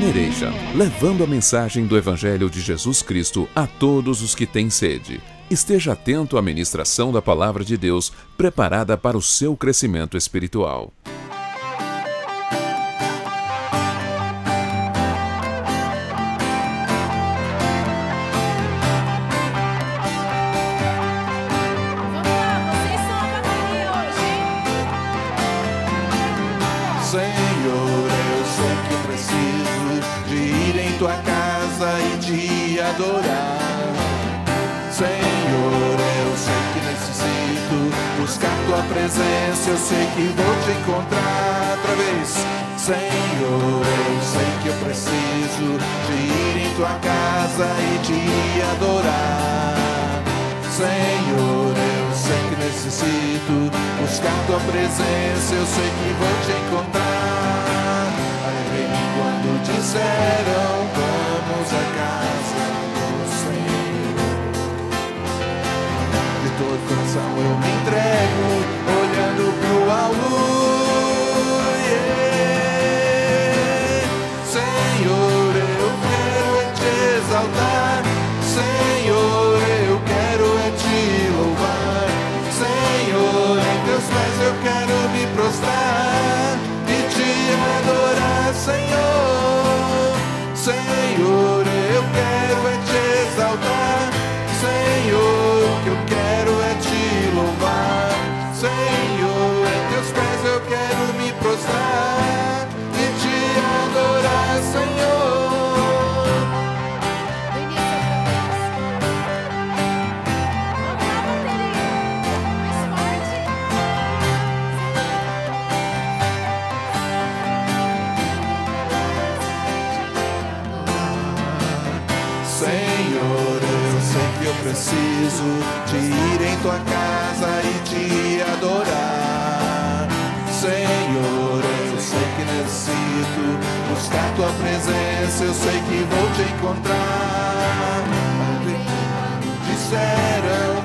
Generation, levando a mensagem do Evangelho de Jesus Cristo a todos os que têm sede. Esteja atento à ministração da Palavra de Deus preparada para o seu crescimento espiritual. E vou te encontrar outra vez. Senhor, eu sei que eu preciso de ir em tua casa e te adorar. Senhor, eu sei que necessito buscar tua presença, eu sei que vou te encontrar. Aí vem quando disseram vamos à casa do Senhor. De todo coração eu me entrego. Oh. a casa e te adorar. Senhor, eu sei que necessito buscar tua presença, eu sei que vou te encontrar. Disseram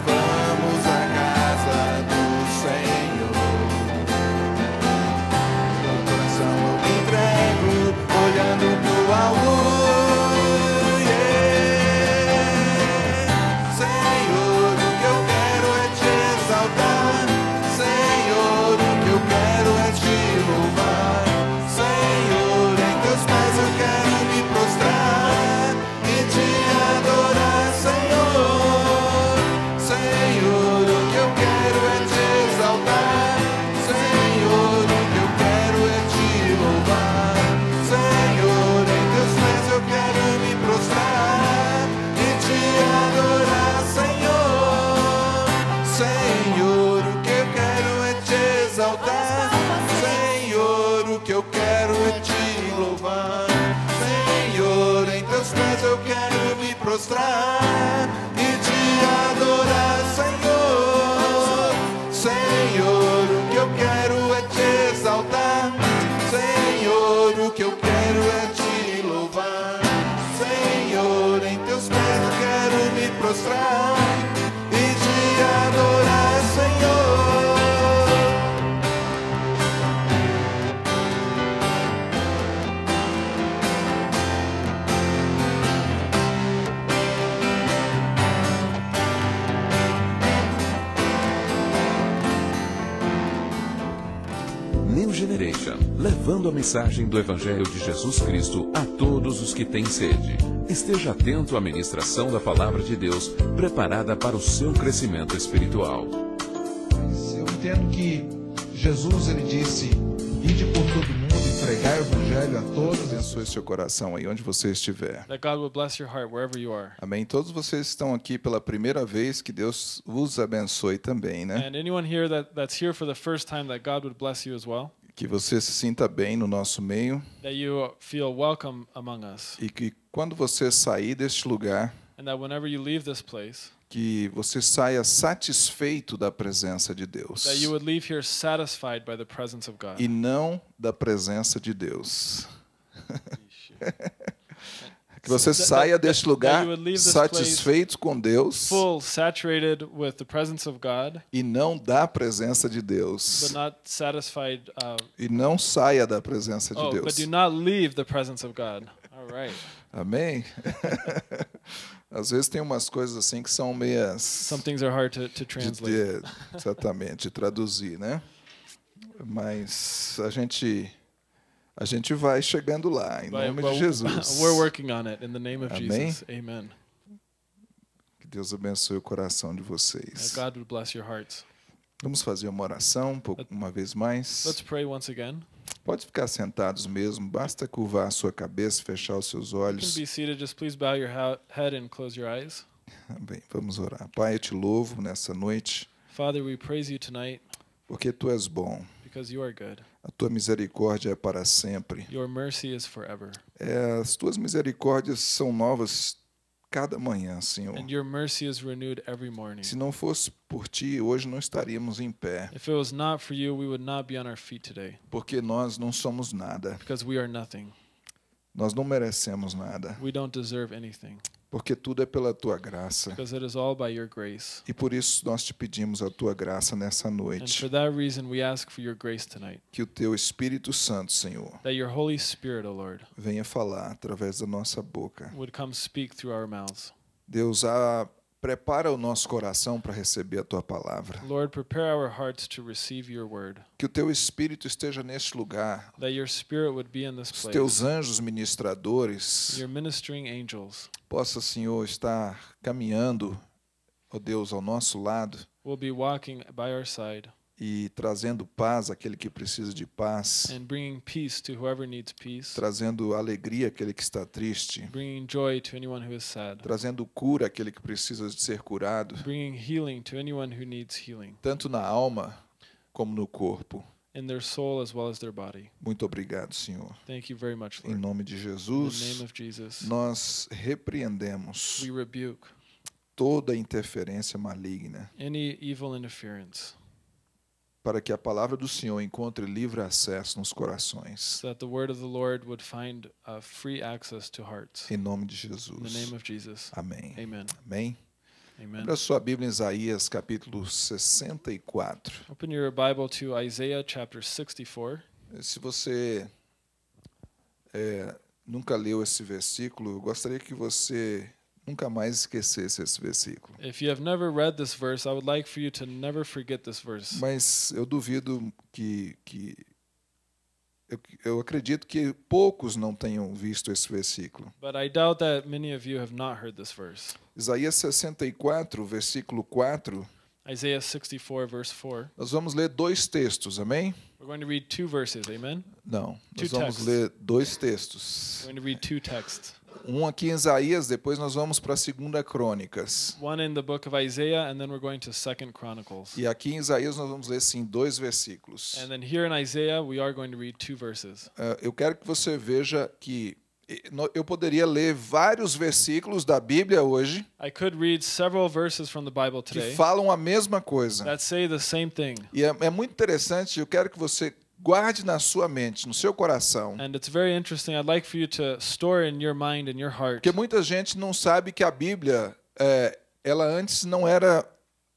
a mensagem do Evangelho de Jesus Cristo a todos os que têm sede. Esteja atento à ministração da palavra de Deus, preparada para o seu crescimento espiritual. Eu entendo que Jesus ele disse: "Ide por todo mundo e pregai o evangelho a todos". Abençoe seu coração aí onde você estiver. That God will bless your heart wherever you are. Amém. Todos vocês estão aqui pela primeira vez, que Deus os abençoe também, né? E anyone here that that's here for the first time that God would bless you as well que você se sinta bem no nosso meio. That you feel welcome among us. E que quando você sair deste lugar, And that whenever you leave this place, que você saia satisfeito da presença de Deus. That you would leave here satisfied by the presence of God. E não da presença de Deus. Que você so saia that, deste lugar satisfeito com Deus full, with the of God, e não da presença de Deus. not uh, e não saia da presença de oh, Deus. But do not leave the of God. All right. Amém? Às vezes tem umas coisas assim que são meias... Some things are hard to, to translate. de, exatamente, de traduzir, né? Mas a gente a gente vai chegando lá, em But nome well, de Jesus. We're working on it in the name of Amém? Jesus. Amen. Que Deus abençoe o coração de vocês. God would bless your hearts. Vamos fazer uma oração uma vez mais. Let's pray once again. Pode ficar sentados mesmo, basta curvar a sua cabeça, fechar os seus olhos. You can be seated, just please bow your head and close your eyes. Bem, vamos orar. Pai, eu te louvo nessa noite. Father, we praise you tonight. Porque tu és bom. Because you are good. A tua misericórdia é para sempre. Your mercy is forever. É, as tuas misericórdias são novas cada manhã, Senhor. And your mercy is renewed every morning. Se não fosse por ti, hoje não estaríamos em pé. If it was not for you, we would not be on our feet today. Porque nós não somos nada. Because we are nothing. Nós não merecemos nada. We don't deserve anything porque tudo é pela tua graça. E por isso nós te pedimos a tua graça nessa noite. Reason, que o teu Espírito Santo, Senhor, Spirit, oh Lord, venha falar através da nossa boca. Deus, há Prepara o nosso coração para receber a tua palavra. Lord, prepare our hearts to receive your word. Que o teu espírito esteja neste lugar. That your spirit would be in this place. Os teus anjos ministradores. Your ministering angels. Possa, Senhor, estar caminhando, ó oh Deus, ao nosso lado. Will be walking by our side e trazendo paz àquele que precisa de paz, and peace to needs peace, trazendo alegria àquele que está triste, joy to who is sad, trazendo cura àquele que precisa de ser curado, to who needs tanto na alma como no corpo. In their soul as well as their body. Muito obrigado, Senhor. Thank you very much, Lord. Em nome de Jesus, In the name of Jesus, nós repreendemos we rebuke toda interferência maligna. Any evil interference para que a palavra do Senhor encontre livre acesso nos corações. Uh, em nome de Jesus. In the name of Jesus. Amém. Amen. Amém. Amen. Abra sua Bíblia em Isaías capítulo 64. Open your Bible to Isaiah chapter 64. Se você é, nunca leu esse versículo, eu gostaria que você nunca mais esquecesse esse versículo. If you have never read this Verse, I would like for you to never forget this verse. Mas eu duvido que, que eu, eu, acredito que poucos não tenham visto esse versículo. But I doubt that many of you have not heard this verse. Isaías 64, versículo 4. Isaiah 64 verse 4. Nós vamos ler dois textos, amém? We're going to read two verses, amen? Não, nós two vamos ler dois textos. We're going to read two texts. Um aqui em Isaías, depois nós vamos para a segunda Crônicas. Isaiah E aqui em Isaías nós vamos ler sim dois versículos. Isaiah Uh, eu quero que você veja que eu poderia ler vários versículos da Bíblia hoje que falam a mesma coisa. E é, é, muito interessante, eu quero que você guarde na sua mente, no seu coração. And it's very interesting. I'd like for you to store in your mind and your heart. Porque muita gente não sabe que a Bíblia é, ela antes não era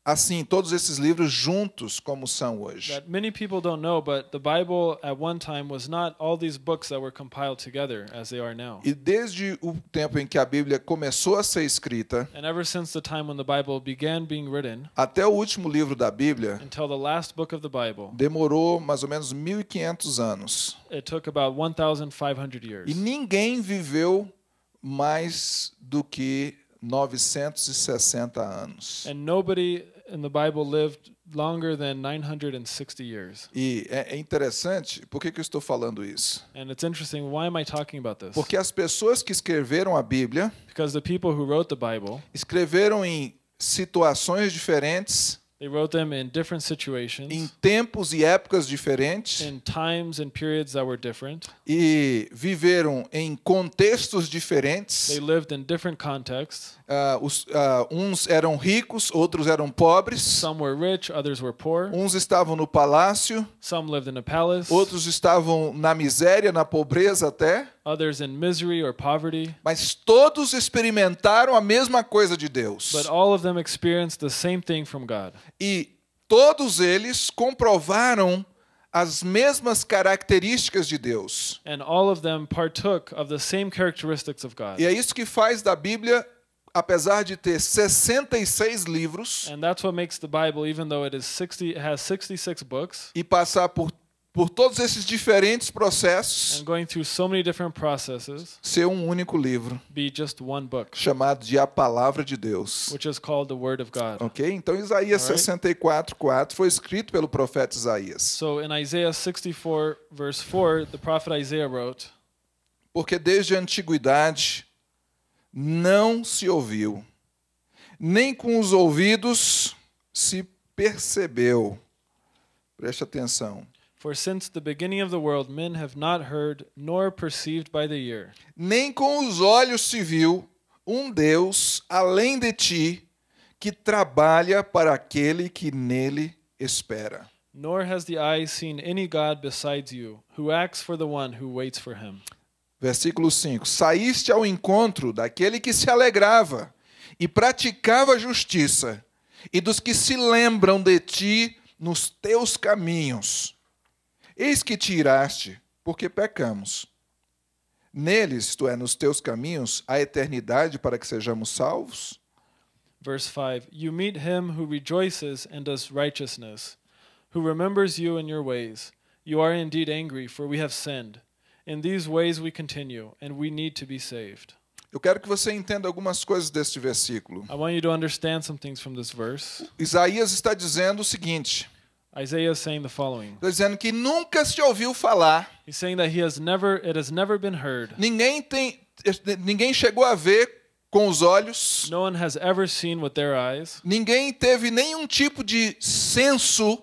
assim todos esses livros juntos como são hoje. That many people don't know, but the Bible at one time was not all these books that were compiled together as they are now. E desde o tempo em que a Bíblia começou a ser escrita, and ever since the time when the Bible began being written, até o último livro da Bíblia, until the last book of the Bible, demorou mais ou menos 1500 anos. It took about 1500 years. E ninguém viveu mais do que 960 anos. And nobody in the Bible lived longer than 960 years. E é, é interessante, por que, que eu estou falando isso? And it's interesting, why am I talking about this? Porque as pessoas que escreveram a Bíblia Because the people who wrote the Bible escreveram em situações diferentes They wrote them in different situations. Em tempos e épocas diferentes. In times and periods that were different. E viveram em contextos diferentes. They lived in different contexts. Uh, os, uh, uns eram ricos, outros eram pobres. Some were rich, others were poor. Uns estavam no palácio. Some lived in a palace. Outros estavam na miséria, na pobreza até others in misery or poverty. Mas todos experimentaram a mesma coisa de Deus. But all of them experienced the same thing from God. E todos eles comprovaram as mesmas características de Deus. And all of them partook of the same characteristics of God. E é isso que faz da Bíblia apesar de ter 66 livros, and that's what makes the Bible, even though it is 60, has 66 books, e passar por por todos esses diferentes processos, so ser um único livro, book, chamado de A Palavra de Deus. Ok? Então, Isaías right? 64, 4 foi escrito pelo profeta Isaías. So, em Isaías 64, verse 4, o profeta Isaías wrote, Porque desde a antiguidade não se ouviu, nem com os ouvidos se percebeu. Preste atenção For since the beginning of the world men have not heard nor perceived by the ear. Nem com os olhos se viu um Deus além de ti que trabalha para aquele que nele espera. Nor has the eye seen any god besides you who acts for the one who waits for him. Versículo 5. Saíste ao encontro daquele que se alegrava e praticava justiça e dos que se lembram de ti nos teus caminhos. Eis que tiraste, porque pecamos. Neles, isto é, nos teus caminhos, a eternidade para que sejamos salvos. Verse 5 You meet him who rejoices and does righteousness, who remembers you in your ways. You are indeed angry, for we have sinned. In these ways we continue, and we need to be saved. Eu quero que você entenda algumas coisas deste versículo. Isaías está dizendo o seguinte: Isaiah saying the following. Dizendo que nunca se ouviu falar. He's saying that he has never, it has never been heard. Ninguém tem, ninguém chegou a ver com os olhos. No one has ever seen with their eyes. Ninguém teve nenhum tipo de senso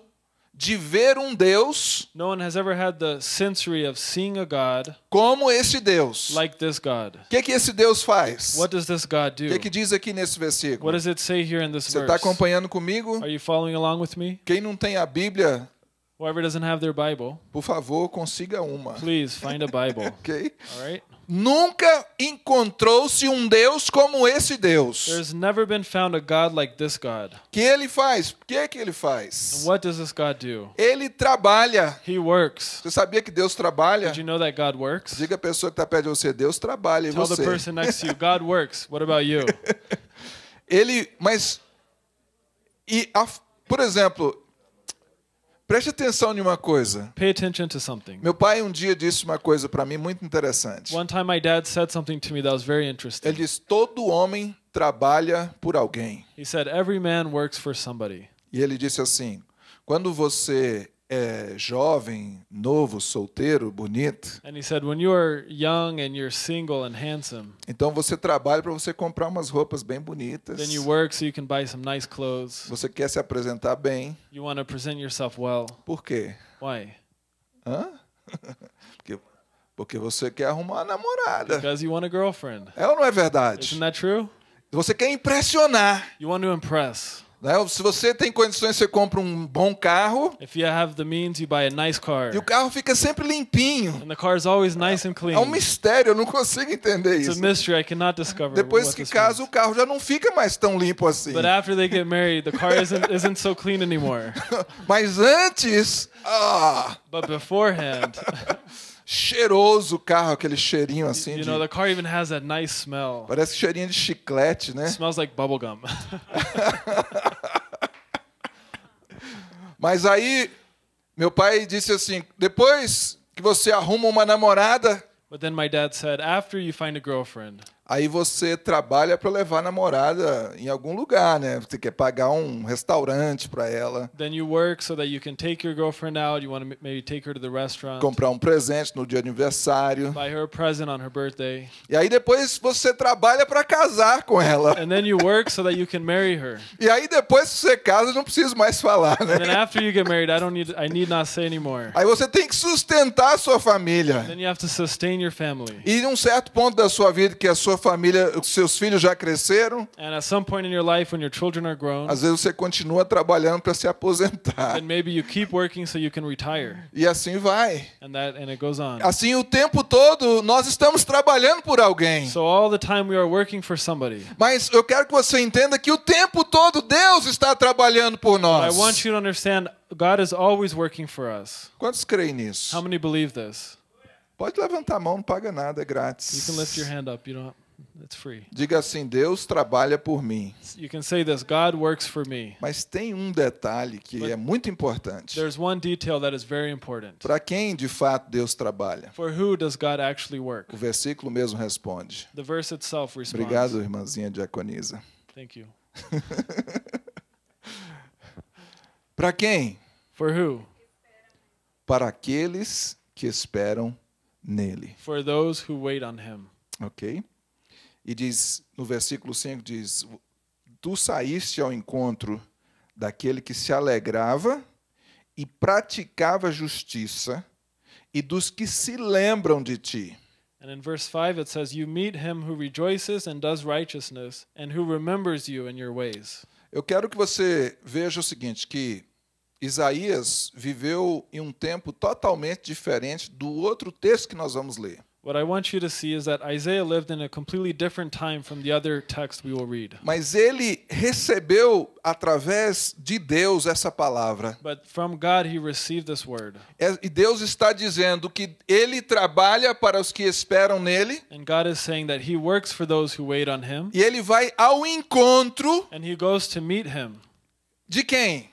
de ver um Deus no one has ever had the sensory of seeing a God como este Deus. like this God. O que, que esse Deus faz? What does this God do? O que, que diz aqui nesse versículo? What does it say here in this Você está acompanhando comigo? Are you following along with me? Quem não tem a Bíblia, Whoever doesn't have their Bible, por favor, consiga uma. please find a Bible. Okay. All right? Nunca encontrou-se um Deus como esse Deus. There's never been found a God like this God. Que ele faz? O que que ele faz? And what does this God do? Ele trabalha. He works. Você sabia que Deus trabalha? Did you know that God works? Diga a pessoa que está perto de você, Deus trabalha e Tell você. Tell the person next to you, God works. What about you? ele, mas e a, por exemplo, Preste atenção em uma coisa. Pay attention to something. Meu pai um dia disse uma coisa para mim muito interessante. One time my dad said something to me that was very interesting. Ele disse todo homem trabalha por alguém. He said every man works for somebody. E ele disse assim: quando você é, jovem, novo, solteiro, bonito. Said, handsome, então você trabalha para você comprar umas roupas bem bonitas. So nice você quer se apresentar bem. Well. Por quê? porque, porque você quer arrumar uma namorada. É ou não é verdade? Você quer impressionar. You want to impress. Né? Se você tem condições, você compra um bom carro. If you have the means, you buy a nice car. E o carro fica sempre limpinho. And the car is always nice and clean. É um mistério, eu não consigo entender It's isso. It's a mystery I cannot discover. Depois que casa, o carro já não fica mais tão limpo assim. But after they get married, the car isn't isn't so clean anymore. Mas antes, ah. But beforehand. cheiroso o carro, aquele cheirinho assim. You, you de... the car even has that nice smell. Parece cheirinho de chiclete, né? It smells like bubblegum. Mas aí meu pai disse assim: "Depois que você arruma uma namorada, But then my dad said, after you find a girlfriend, Aí você trabalha para levar a namorada em algum lugar, né? Você quer pagar um restaurante para ela. Then you work so that you can take your girlfriend out, you want to maybe take her to the restaurant. Comprar um presente no dia de aniversário. Buy her a present on her birthday. E aí depois você trabalha para casar com ela. And then you work so that you can marry her. E aí depois que você casa, não preciso mais falar, né? And then after you get married, I don't need I need not say anymore. Aí você tem que sustentar a sua família. And then you have to sustain your family. E certo ponto da sua vida que a sua sua família, seus filhos já cresceram. Às vezes você continua trabalhando para se aposentar. And maybe you keep working so you can retire. E assim vai. And that and it goes on. Assim o tempo todo nós estamos trabalhando por alguém. So all the time we are working for somebody. Mas eu quero que você entenda que o tempo todo Deus está trabalhando por nós. But I want you to understand God is always working for us. Quantos creem nisso? How many believe this? Pode levantar a mão, não paga nada, é grátis. You can lift your hand up, you don't It's free. Diga assim, Deus trabalha por mim. You can say this, God works for me. Mas tem um detalhe que But é muito importante. There's one detail that is very important. Para quem de fato Deus trabalha? For who does God actually work? O versículo mesmo responde. The verse itself responds. Obrigado, irmãzinha diaconisa. Thank you. Para quem? For who? Para aqueles que esperam nele. For those who wait on him. Okay. E diz, no versículo 5, diz: Tu saíste ao encontro daquele que se alegrava e praticava justiça e dos que se lembram de ti. And in verse 5 it says you meet him who rejoices and does righteousness and who remembers you and your ways. Eu quero que você veja o seguinte que Isaías viveu em um tempo totalmente diferente do outro texto que nós vamos ler. What I want you to see is that Isaiah lived in a completely different time from the other text we will read. Mas ele recebeu através de Deus essa palavra. But from God he received this word. É, e Deus está dizendo que ele trabalha para os que esperam nele. And God is saying that he works for those who wait on him. E ele vai ao encontro. And he goes to meet him. De quem?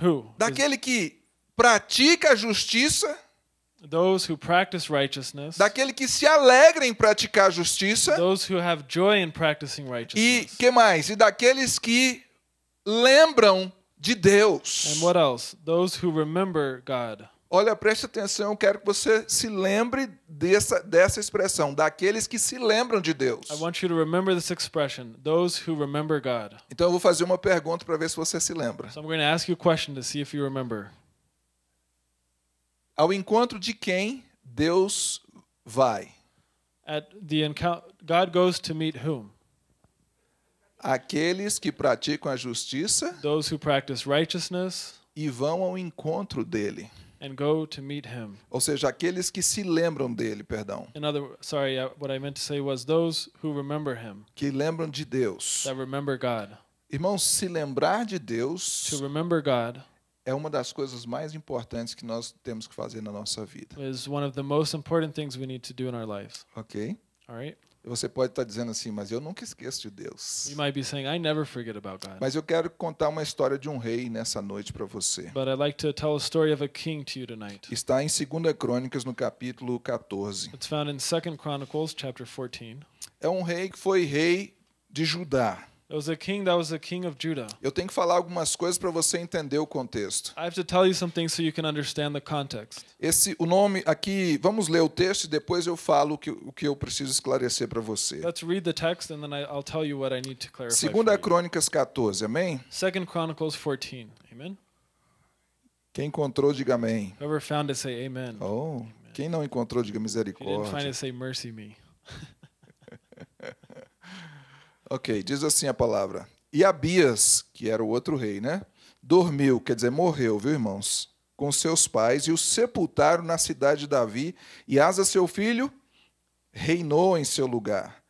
Who? Daquele que pratica a justiça. Those who practice righteousness, daquele que se alegra em praticar justiça, those who have joy in practicing righteousness. e que mais? E daqueles que lembram de Deus. And what else? Those who remember God. Olha, preste atenção, eu quero que você se lembre dessa, dessa expressão, daqueles que se lembram de Deus. I want you to remember this expression, those who remember God. Então eu vou fazer uma pergunta para ver se você se lembra. So I'm going to ask you a question to see if you remember. Ao encontro de quem Deus vai? At the God goes to meet whom? Aqueles que praticam a justiça. Those who practice righteousness. E vão ao encontro dele. And go to meet him. Ou seja, aqueles que se lembram dele, perdão. Other, sorry, uh, what I meant to say was those who remember him. Que lembram de Deus. That remember God. Irmãos, se lembrar de Deus. To remember God é uma das coisas mais importantes que nós temos que fazer na nossa vida. Is one of the most important things we need to do in our lives. OK? All right? Você pode estar dizendo assim, mas eu nunca esqueço de Deus. You might be saying, I never forget about God. Mas eu quero contar uma história de um rei nessa noite para você. But I'd like to tell a story of a king to you tonight. Está em 2 Crônicas no capítulo 14. It's found in 2 Chronicles chapter 14. É um rei que foi rei de Judá. Eu tenho que falar algumas coisas para você entender o contexto. Esse o nome aqui, vamos ler o texto e depois eu falo o que, o que eu preciso esclarecer para você. Let's read the text and then I'll tell you what I need to clarify. Segunda Crônicas 14, amém? Second Chronicles 14. Amen. Quem encontrou diga amém. Whoever found it say amen. Oh, amen. quem não encontrou diga misericórdia. If you didn't find it say mercy me. Ok, diz assim a palavra. E Abias, que era o outro rei, né? Dormiu, quer dizer, morreu, viu, irmãos? Com seus pais e o sepultaram na cidade de Davi. E Asa, seu filho, reinou em seu lugar.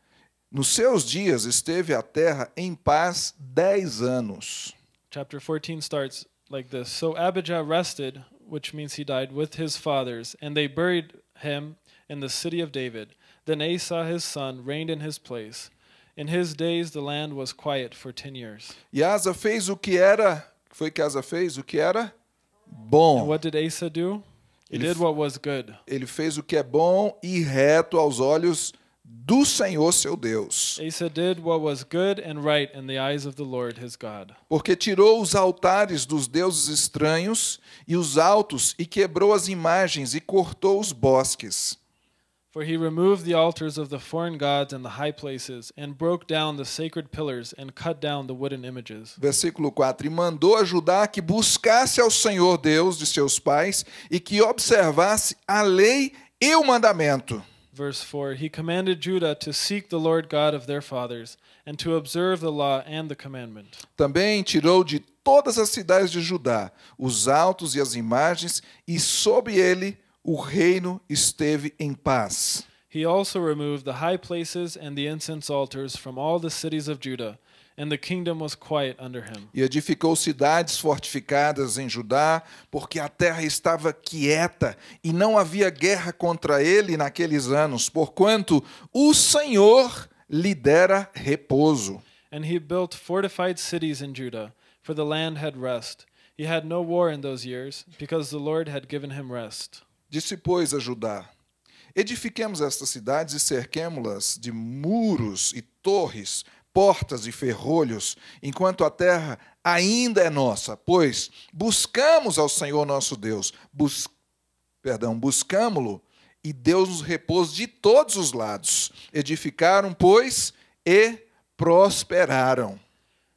Nos seus dias esteve a terra em paz dez anos. Chapter 14 starts like this. So Abijah rested, which means he died, with his fathers, and they buried him in the city of David. Then Asa his son reigned in his place. In his days the land was quiet for years. E Asa fez o que era, foi que Asa fez o que era bom. And what did Asa do? He ele, did what was good. Ele fez o que é bom e reto aos olhos do Senhor seu Deus. Asa did what was good and right in the eyes of the Lord his God. Porque tirou os altares dos deuses estranhos e os altos e quebrou as imagens e cortou os bosques. For he removed the altars of the foreign gods and the high places, and broke down the sacred pillars, and cut down the wooden images. Versículo 4: E mandou a Judá que buscasse ao Senhor Deus de seus pais e que observasse a lei e o mandamento. Verse 4 He commanded Judah to seek the Lord God of their fathers, and to observe the law and the commandment. Também tirou de todas as cidades de Judá os altos e as imagens, e sob ele o reino esteve em paz. He also removed the high places and the incense altars from all the cities of Judah, and the kingdom was quiet under him. E edificou cidades fortificadas em Judá, porque a terra estava quieta, e não havia guerra contra ele naqueles anos, porquanto o Senhor lhe dera repouso. And he built fortified cities in Judah, for the land had rest. He had no war in those years, because the Lord had given him rest. Disse, pois, a Judá: Edifiquemos estas cidades e cerquemo-las de muros e torres, portas e ferrolhos, enquanto a terra ainda é nossa, pois buscamos ao Senhor nosso Deus, bus... perdão, buscámo-lo, e Deus nos repôs de todos os lados. Edificaram, pois, e prosperaram.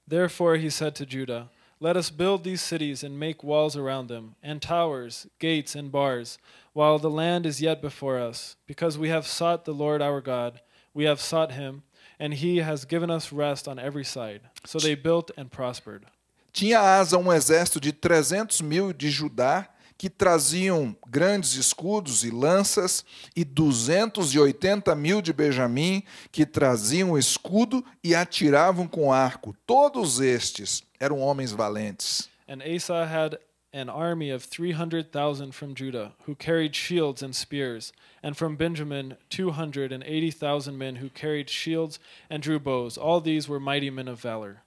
Therefore he said to Judah, Let us build these cities and make walls around them, and towers, gates, and bars, while the land is yet before us, because we have sought the Lord our God. We have sought him, and he has given us rest on every side. So they built and prospered. Tinha Asa um exército de 300 mil de Judá que traziam grandes escudos e lanças, e 280 mil de Benjamim, que traziam escudo e atiravam com arco. Todos estes eram homens valentes. And Asa had an army of 300,000 from Judah, who carried shields and spears, and from Benjamin 280,000 men who carried shields and drew bows. All these were mighty men of valor.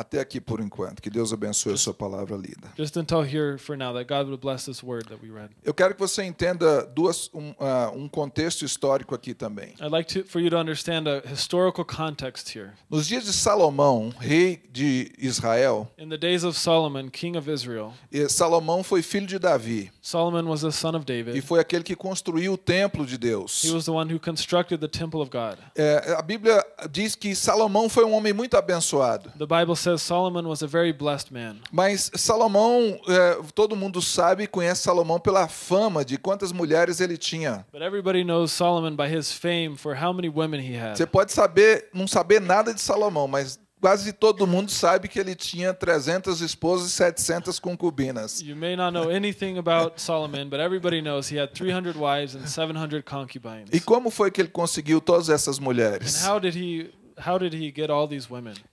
Até aqui por enquanto. Que Deus abençoe just, a sua palavra lida. Just until here for now that God would bless this word that we read. Eu quero que você entenda duas um, uh, um contexto histórico aqui também. I'd like for you to understand a historical context here. Nos dias de Salomão, rei de Israel. In the days of Solomon, king of Israel. Eh, Salomão foi filho de Davi. Solomon was the son of David. E foi aquele que construiu o templo de Deus. He was the one who constructed the temple of God. É, a Bíblia diz que Salomão foi um homem muito abençoado. The Bible says says Solomon was a very blessed man. Mas Salomão, é, todo mundo sabe e conhece Salomão pela fama de quantas mulheres ele tinha. But everybody knows Solomon by his fame for how many women he had. Você pode saber, não saber nada de Salomão, mas quase todo mundo sabe que ele tinha 300 esposas e 700 concubinas. You may not know anything about Solomon, but everybody knows he had 300 wives and 700 concubines. E como foi que ele conseguiu todas essas mulheres? And how did he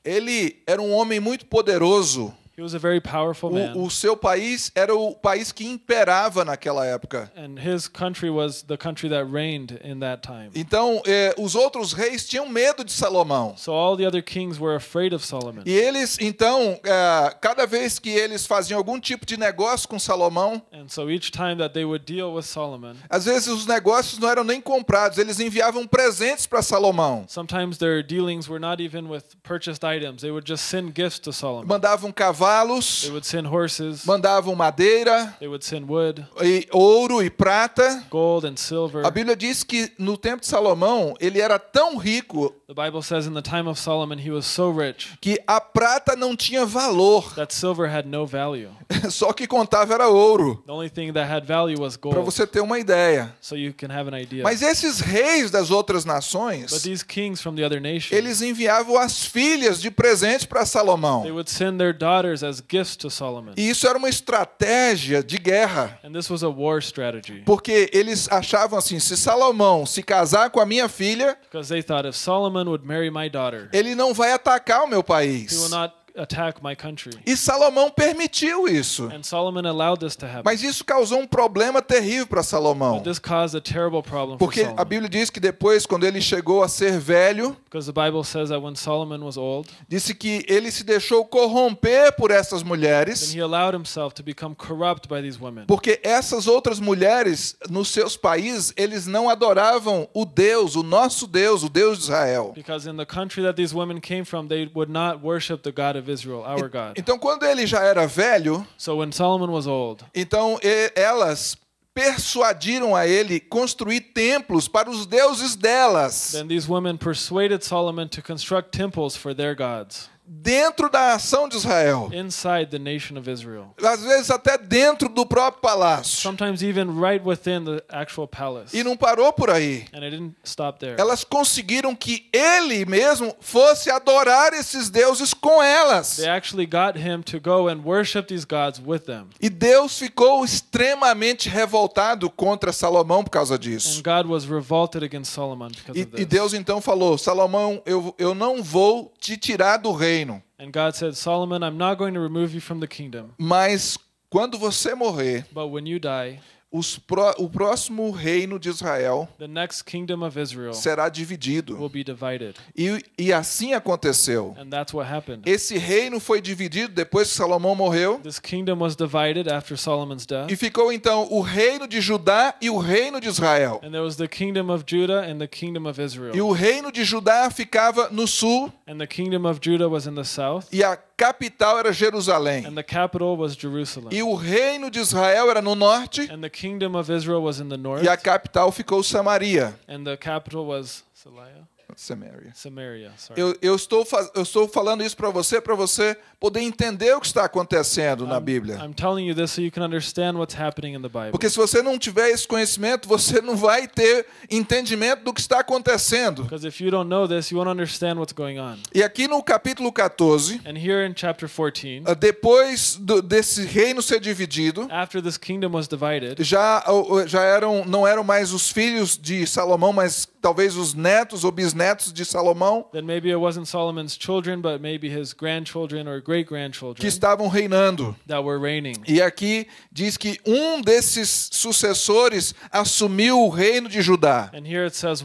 ele era um homem muito poderoso. O, o, seu país era o país que imperava naquela época. Então, eh, os outros reis tinham medo de Salomão. So e eles, então, eh, cada vez que eles faziam algum tipo de negócio com Salomão, so Solomon, às vezes os negócios não eram nem comprados, eles enviavam presentes para Salomão. Sometimes their dealings were not even with purchased items; they would just send gifts to Solomon. Mandavam cavalos cavalos, horses, mandavam madeira, wood, e ouro e prata. A Bíblia diz que no tempo de Salomão ele era tão rico que a prata não tinha valor. Só que contava era ouro. Para você ter uma ideia. So Mas esses reis das outras nações, nations, eles enviavam as filhas de presente para Salomão. E isso era uma estratégia de guerra. Porque eles achavam assim, se Salomão se casar com a minha filha, daughter, ele não vai atacar o meu país. E Salomão permitiu isso. Mas isso causou um problema terrível para Salomão. Porque a Bíblia diz que depois, quando ele chegou a ser velho, old, disse que ele se deixou corromper por essas mulheres. Porque essas outras mulheres, nos seus países, eles não adoravam o Deus, o nosso Deus, o Deus de Israel. Porque no país country essas mulheres vieram, came from, they would not worship the Israel, our God. Então quando ele já era velho, so when Solomon was old, então elas persuadiram a ele construir templos para os deuses delas. Then these women persuaded Solomon to construct temples for their gods dentro da nação de Israel. Inside the nation of Israel. Às vezes até dentro do próprio palácio. Sometimes even right within the actual palace. E não parou por aí. And it didn't stop there. Elas conseguiram que ele mesmo fosse adorar esses deuses com elas. They actually got him to go and worship these gods with them. E Deus ficou extremamente revoltado contra Salomão por causa disso. And God was revolted against Solomon because e, of this. e Deus então falou: Salomão, eu, eu não vou te tirar do rei reino. And God said, Solomon, I'm not going to remove you from the kingdom. Mas quando você morrer, But when you die, o próximo reino de Israel será dividido. E, assim aconteceu. Esse reino foi dividido depois que Salomão morreu. E ficou então o reino de Judá e o reino de Israel. E o reino de Judá ficava no sul. E a capital era Jerusalém. E o reino de Israel era no norte. E a capital ficou Samaria. And the capital was Saliah. Samaria. Samaria eu, eu, estou eu estou falando isso para você para você poder entender o que está acontecendo na Bíblia. Porque se você não tiver esse conhecimento, você não vai ter entendimento do que está acontecendo. e aqui no capítulo 14, 14 ah, depois do, desse reino ser dividido, divided, já ah, já eram não eram mais os filhos de Salomão, mas talvez os netos ou bisnetos netos de Salomão. Children, que estavam reinando. E aqui diz que um desses sucessores assumiu o reino de Judá. Says,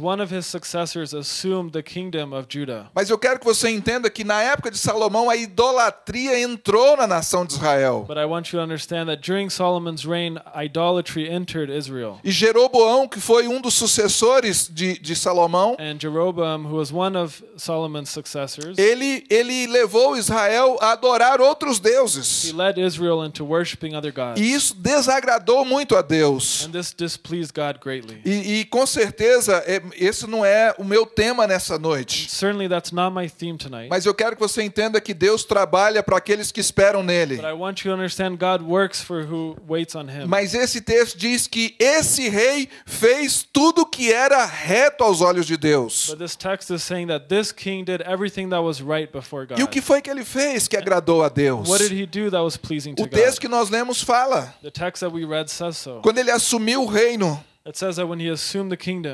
Mas eu quero que você entenda que na época de Salomão a idolatria entrou na nação de Israel. But I want you to understand that during Solomon's reign idolatry entered Israel. E Jeroboão que foi um dos sucessores de, de Salomão. And Jeroboam Rehoboam, who was one of Solomon's successors, ele, ele levou Israel a adorar outros deuses. He led Israel into worshiping other gods. E isso desagradou muito a Deus. And this displeased God greatly. E, e com certeza é, esse não é o meu tema nessa noite. certainly that's not my theme tonight. Mas eu quero que você entenda que Deus trabalha para aqueles que esperam nele. But I want you to understand God works for who waits on him. Mas esse texto diz que esse rei fez tudo que era reto aos olhos de Deus. But this text is saying that this king did everything that was right before God. E o que foi que ele fez que agradou a Deus? What did he do that was pleasing to God? O texto que nós lemos fala. The text that we read says so. Quando ele assumiu o reino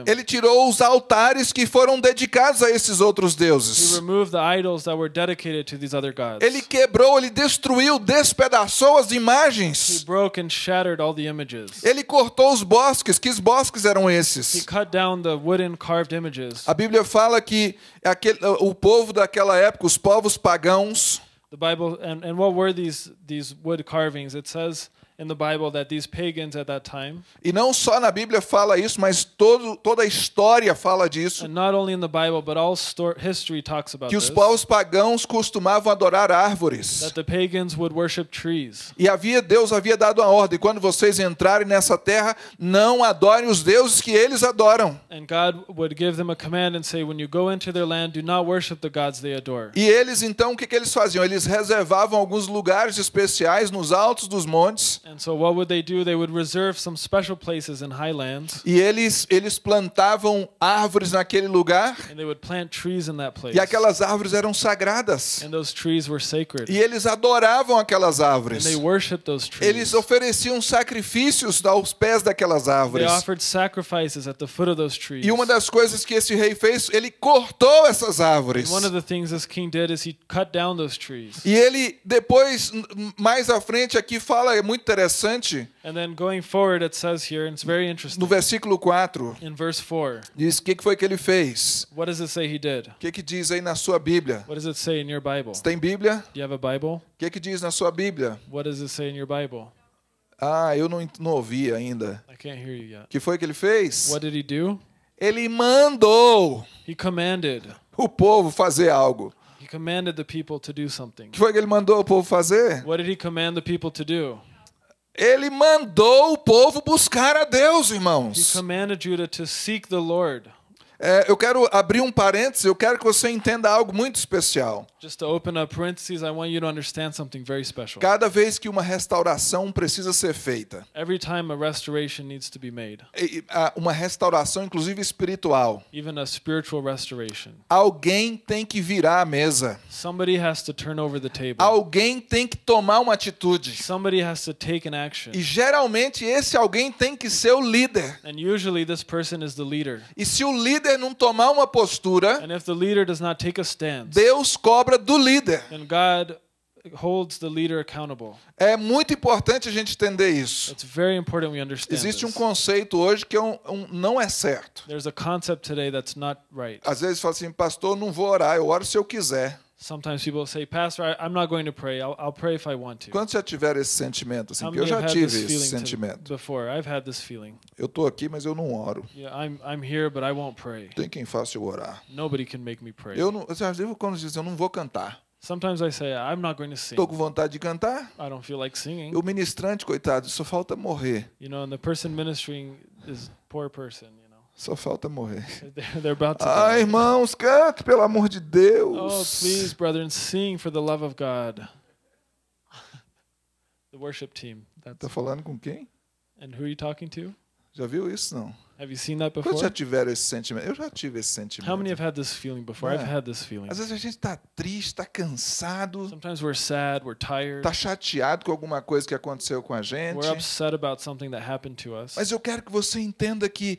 ele tirou os altares que foram dedicados a esses outros deuses. Ele quebrou, ele destruiu, despedaçou as imagens. Ele cortou os bosques. Que bosques eram esses? A Bíblia fala que aquele, o povo daquela época, os povos pagãos. The Bible and, and what were these these wood carvings? It says e não só na Bíblia fala isso, mas todo, toda a história fala disso. que os povos pagãos costumavam adorar árvores. E havia Deus havia dado a ordem quando vocês entrarem nessa terra, não adorem os deuses que eles adoram. E eles então o que que eles faziam? Eles reservavam alguns lugares especiais nos altos dos montes. E eles eles plantavam árvores naquele lugar. E aquelas árvores eram sagradas. E eles adoravam aquelas árvores. Eles ofereciam sacrifícios aos pés daquelas árvores. E uma das coisas que esse rei fez, ele cortou essas árvores. E ele depois mais à frente aqui fala é muito interessante interessante. Forward, here, no versículo 4, 4 diz o que, que foi que ele fez. O que, que diz aí na sua Bíblia? Você tem Bíblia? O que, que diz na sua Bíblia? Ah, eu não, não ouvi ainda. O que foi que ele fez? Ele mandou o povo fazer algo. He commanded the people to do something. Que foi que ele mandou o povo fazer? What did he command the people to do? Ele mandou o povo buscar a Deus, irmãos. He commanded Judah to seek the Lord. É, eu quero abrir um parênteses, eu quero que você entenda algo muito especial. Cada vez que uma restauração precisa ser feita. uma restauração inclusive espiritual. Alguém tem que virar a mesa. Alguém tem que tomar uma atitude. E geralmente esse alguém tem que ser o líder. E se o líder líder não tomar uma postura, Deus cobra do líder. É muito importante a gente entender isso. Existe um conceito hoje que é um, um, não é certo. Às vezes fala assim, pastor, não vou orar, eu oro se eu quiser. Sometimes people say, Pastor, I'm not going to pray. I'll, I'll pray if I want to. Quantos já tiver esse sentimento? Assim, eu já tive esse sentimento. before? I've had this feeling. Eu tô aqui, mas eu não oro. Yeah, I'm I'm here, but I won't pray. Tem quem faça eu orar. Nobody can make me pray. Eu não, você já viu quando diz, eu não vou cantar. Sometimes I say I'm not going to sing. Estou com vontade de cantar. I don't feel like singing. O ministrante, coitado, só falta morrer. You know, and the person ministering is poor person. Só falta morrer. They're about to ah, irmãos, cante pelo amor de Deus. Oh, please, brethren, sing for the love of God. the worship team. That's tá falando com quem? And who are you talking to? Já viu isso não? Have you seen that before? Quantos já tiveram esse sentimento? Eu já tive esse sentimento. How many have had this feeling before? É. I've had this feeling. Às vezes a gente está triste, está cansado. Sometimes we're sad, we're tired. Está chateado com alguma coisa que aconteceu com a gente. We're upset about something that happened to us. Mas eu quero que você entenda que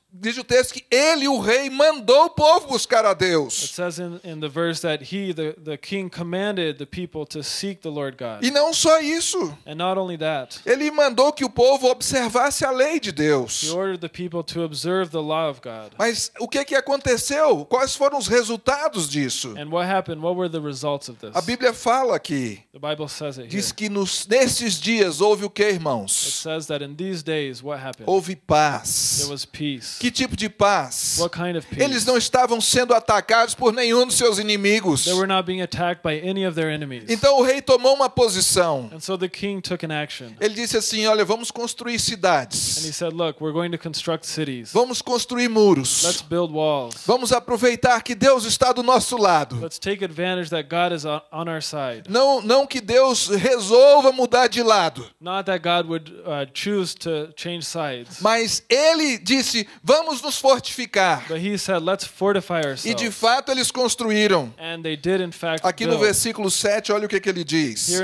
diz o texto que ele, o rei, mandou o povo buscar a Deus. It says in, in the verse that he, the, the king, commanded the people to seek the Lord God. E não só isso. And not only that. Ele mandou que o povo observasse a lei de Deus. He ordered the people to observe the law of God. Mas o que é que aconteceu? Quais foram os resultados disso? And what happened? What were the results of this? A Bíblia fala que The Bible says it here. Diz que nos, nesses dias houve o que, irmãos? It says that in these days what happened? Houve paz. There was peace. Que tipo de paz? Kind of Eles não estavam sendo atacados por nenhum dos seus inimigos. Então o rei tomou uma posição. So Ele disse assim: Olha, vamos construir cidades. Said, vamos construir muros. Vamos aproveitar que Deus está do nosso lado. Não, não que Deus resolva mudar de lado. Would, uh, to Mas Ele disse: vamos nos fortificar. Said, e de fato eles construíram. Did, fact, Aqui no versículo 7, olha o que, que ele diz. 7,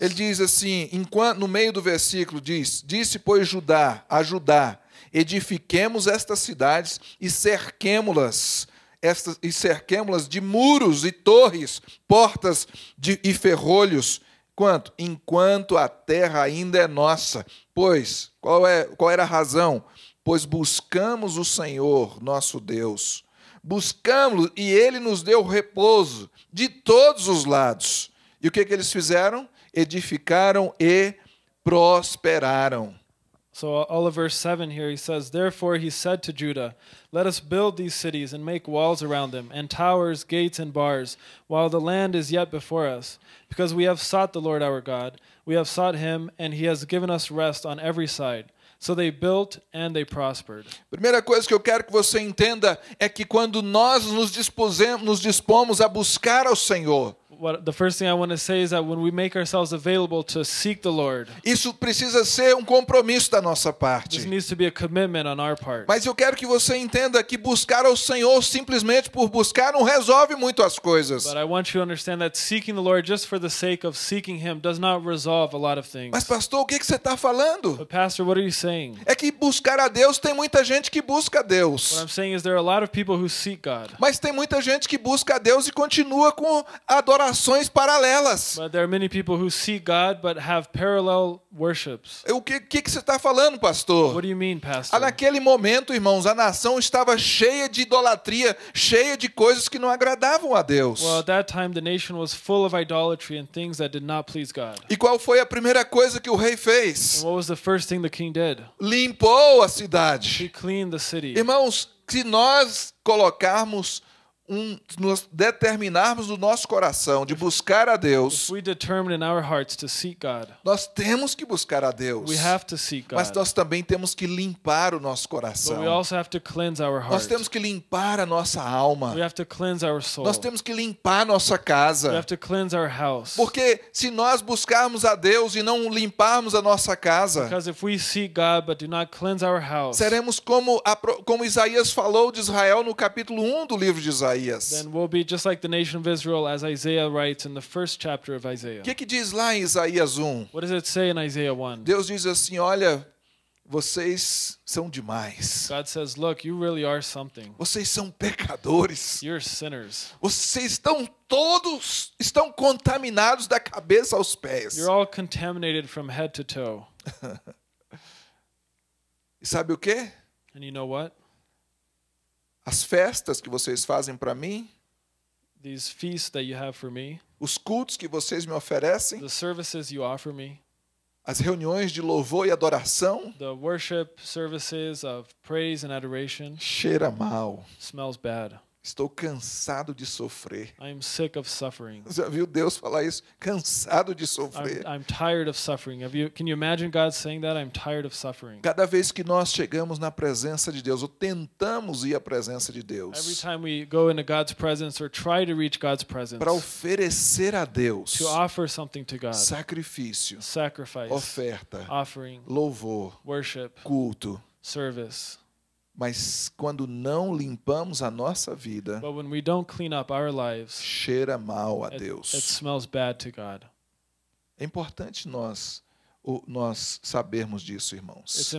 ele diz assim, enquanto, no meio do versículo diz, disse pois Judá, a Judá, edifiquemos estas cidades e cerquemo-las estas, e cerquemos las de muros e torres, portas de, e ferrolhos. Quanto? Enquanto a terra ainda é nossa. Pois, qual, é, qual era a razão? pois buscamos o Senhor, nosso Deus. Buscamos e ele nos deu repouso de todos os lados. E o que, que eles fizeram? Edificaram e prosperaram. So, all of verse 7 here, he says, Therefore he said to Judah, Let us build these cities and make walls around them, and towers, gates, and bars, while the land is yet before us. Because we have sought the Lord our God, we have sought him, and he has given us rest on every side. So they built and they prospered. Primeira coisa que eu quero que você entenda é que quando nós nos nos dispomos a buscar ao Senhor, what the first thing I want to say is that when we make ourselves available to seek the Lord. Isso precisa ser um compromisso da nossa parte. This needs to be a commitment on our part. Mas eu quero que você entenda que buscar ao Senhor simplesmente por buscar não resolve muito as coisas. But I want you to understand that seeking the Lord just for the sake of seeking him does not resolve a lot of things. Mas pastor, o que que você está falando? But pastor, what are you saying? É que buscar a Deus tem muita gente que busca a Deus. What I'm saying is there are a lot of people who seek God. Mas tem muita gente que busca a Deus e continua com a adoração adorações paralelas. But there are many people who see God O que que, você está falando, pastor? What do you mean, pastor? Ah, naquele momento, irmãos, a nação estava cheia de idolatria, cheia de coisas que não agradavam a Deus. E qual foi a primeira coisa que o rei fez? what was the first thing the king did? Limpou a cidade. He cleaned the city. Irmãos, se nós colocarmos um, nos determinarmos no nosso coração de buscar a Deus, nós temos que buscar a Deus. Mas nós também temos que limpar o nosso coração. Nós temos que limpar a nossa alma. Nós temos que limpar a nossa casa. Porque se nós buscarmos a Deus e não limparmos a nossa casa, seremos como, a, como Isaías falou de Israel no capítulo 1 do livro de Isaías. Isaías. Then we'll be just like the nation of Israel as Isaiah writes in the first chapter of Isaiah. O que, que diz lá em Isaías 1? What does it say in Isaiah 1? Deus diz assim, olha, vocês são demais. God says, look, you really are something. Vocês são pecadores. You're sinners. Vocês estão todos estão contaminados da cabeça aos pés. You're all contaminated from head to toe. e sabe o quê? And you know what? As festas que vocês fazem para mim, these feasts that you have for me, os cultos que vocês me oferecem, the services you offer me, as reuniões de louvor e adoração, the worship services of praise and adoration, cheira mal. Smells bad. Estou cansado de sofrer. I'm sick of suffering. Já viu Deus falar isso? Cansado de sofrer. I'm, I'm tired of suffering. Have you, can you imagine God saying that? I'm tired of suffering. Cada vez que nós chegamos na presença de Deus ou tentamos ir à presença de Deus. Every time we go into God's presence or try to reach God's presence. Para oferecer a Deus. To offer something to God. Sacrifício. Sacrifice. Oferta. Offering. Louvor. Worship. Culto. Service. Mas quando não limpamos a nossa vida, lives, cheira mal a it, Deus. It é importante nós o, nós sabermos disso, irmãos.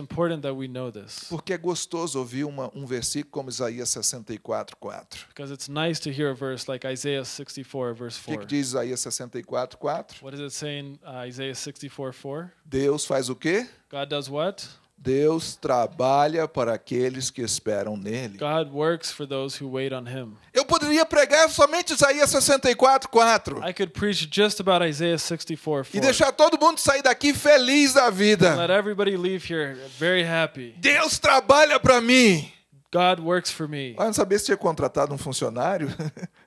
Porque é gostoso ouvir uma, um versículo como Isaías 64, 4. Because it's nice to hear a verse like Isaiah 64, verse 4. O que, que diz Isaías 64, 4? What does it say in uh, Isaiah 64, 4? Deus faz o quê? God does what? Deus trabalha para aqueles que esperam nele. God works for those who wait on him. Eu poderia pregar somente Isaías 64, 4. I could preach just about Isaiah 64, 4. E deixar todo mundo sair daqui feliz da vida. Let everybody leave here very happy. Deus trabalha para mim. God works for me. eu não sabia se tinha contratado um funcionário.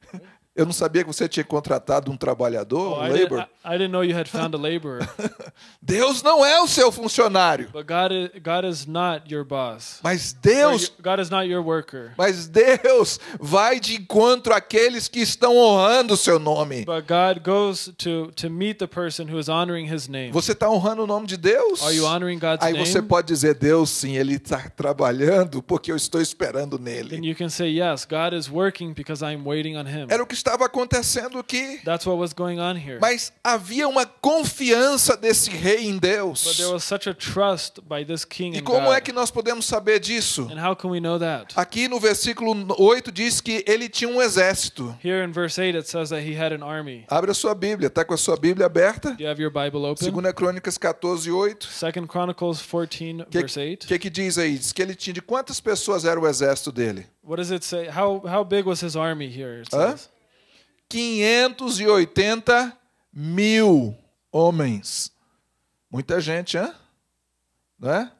Eu não sabia que você tinha contratado um trabalhador, um labor. Oh, laborer. Deus não é o seu funcionário. But God is, God is not your boss. Mas Deus God is not your worker. Mas Deus vai de encontro àqueles que estão honrando o seu nome. But God goes to to meet the person who is honoring his name. Você está honrando o nome de Deus? Are you honoring God's Aí name? você pode dizer Deus sim, ele está trabalhando porque eu estou esperando nele. you can say yes, God is working because I'm waiting on him. Era o que estava acontecendo aqui. Mas havia uma confiança desse rei em Deus. e como é que nós podemos saber disso? Aqui no versículo 8 diz que ele tinha um exército. Abre a sua Bíblia, está com a sua Bíblia aberta? 2 Crônicas 14, 8. 2 Chronicles 14, que, 8. O que, que diz aí? Diz que ele tinha de quantas pessoas era o exército dele? What does it say? How, how big was his army here? It says. Hã? 580 mil homens. Muita gente, hein? né?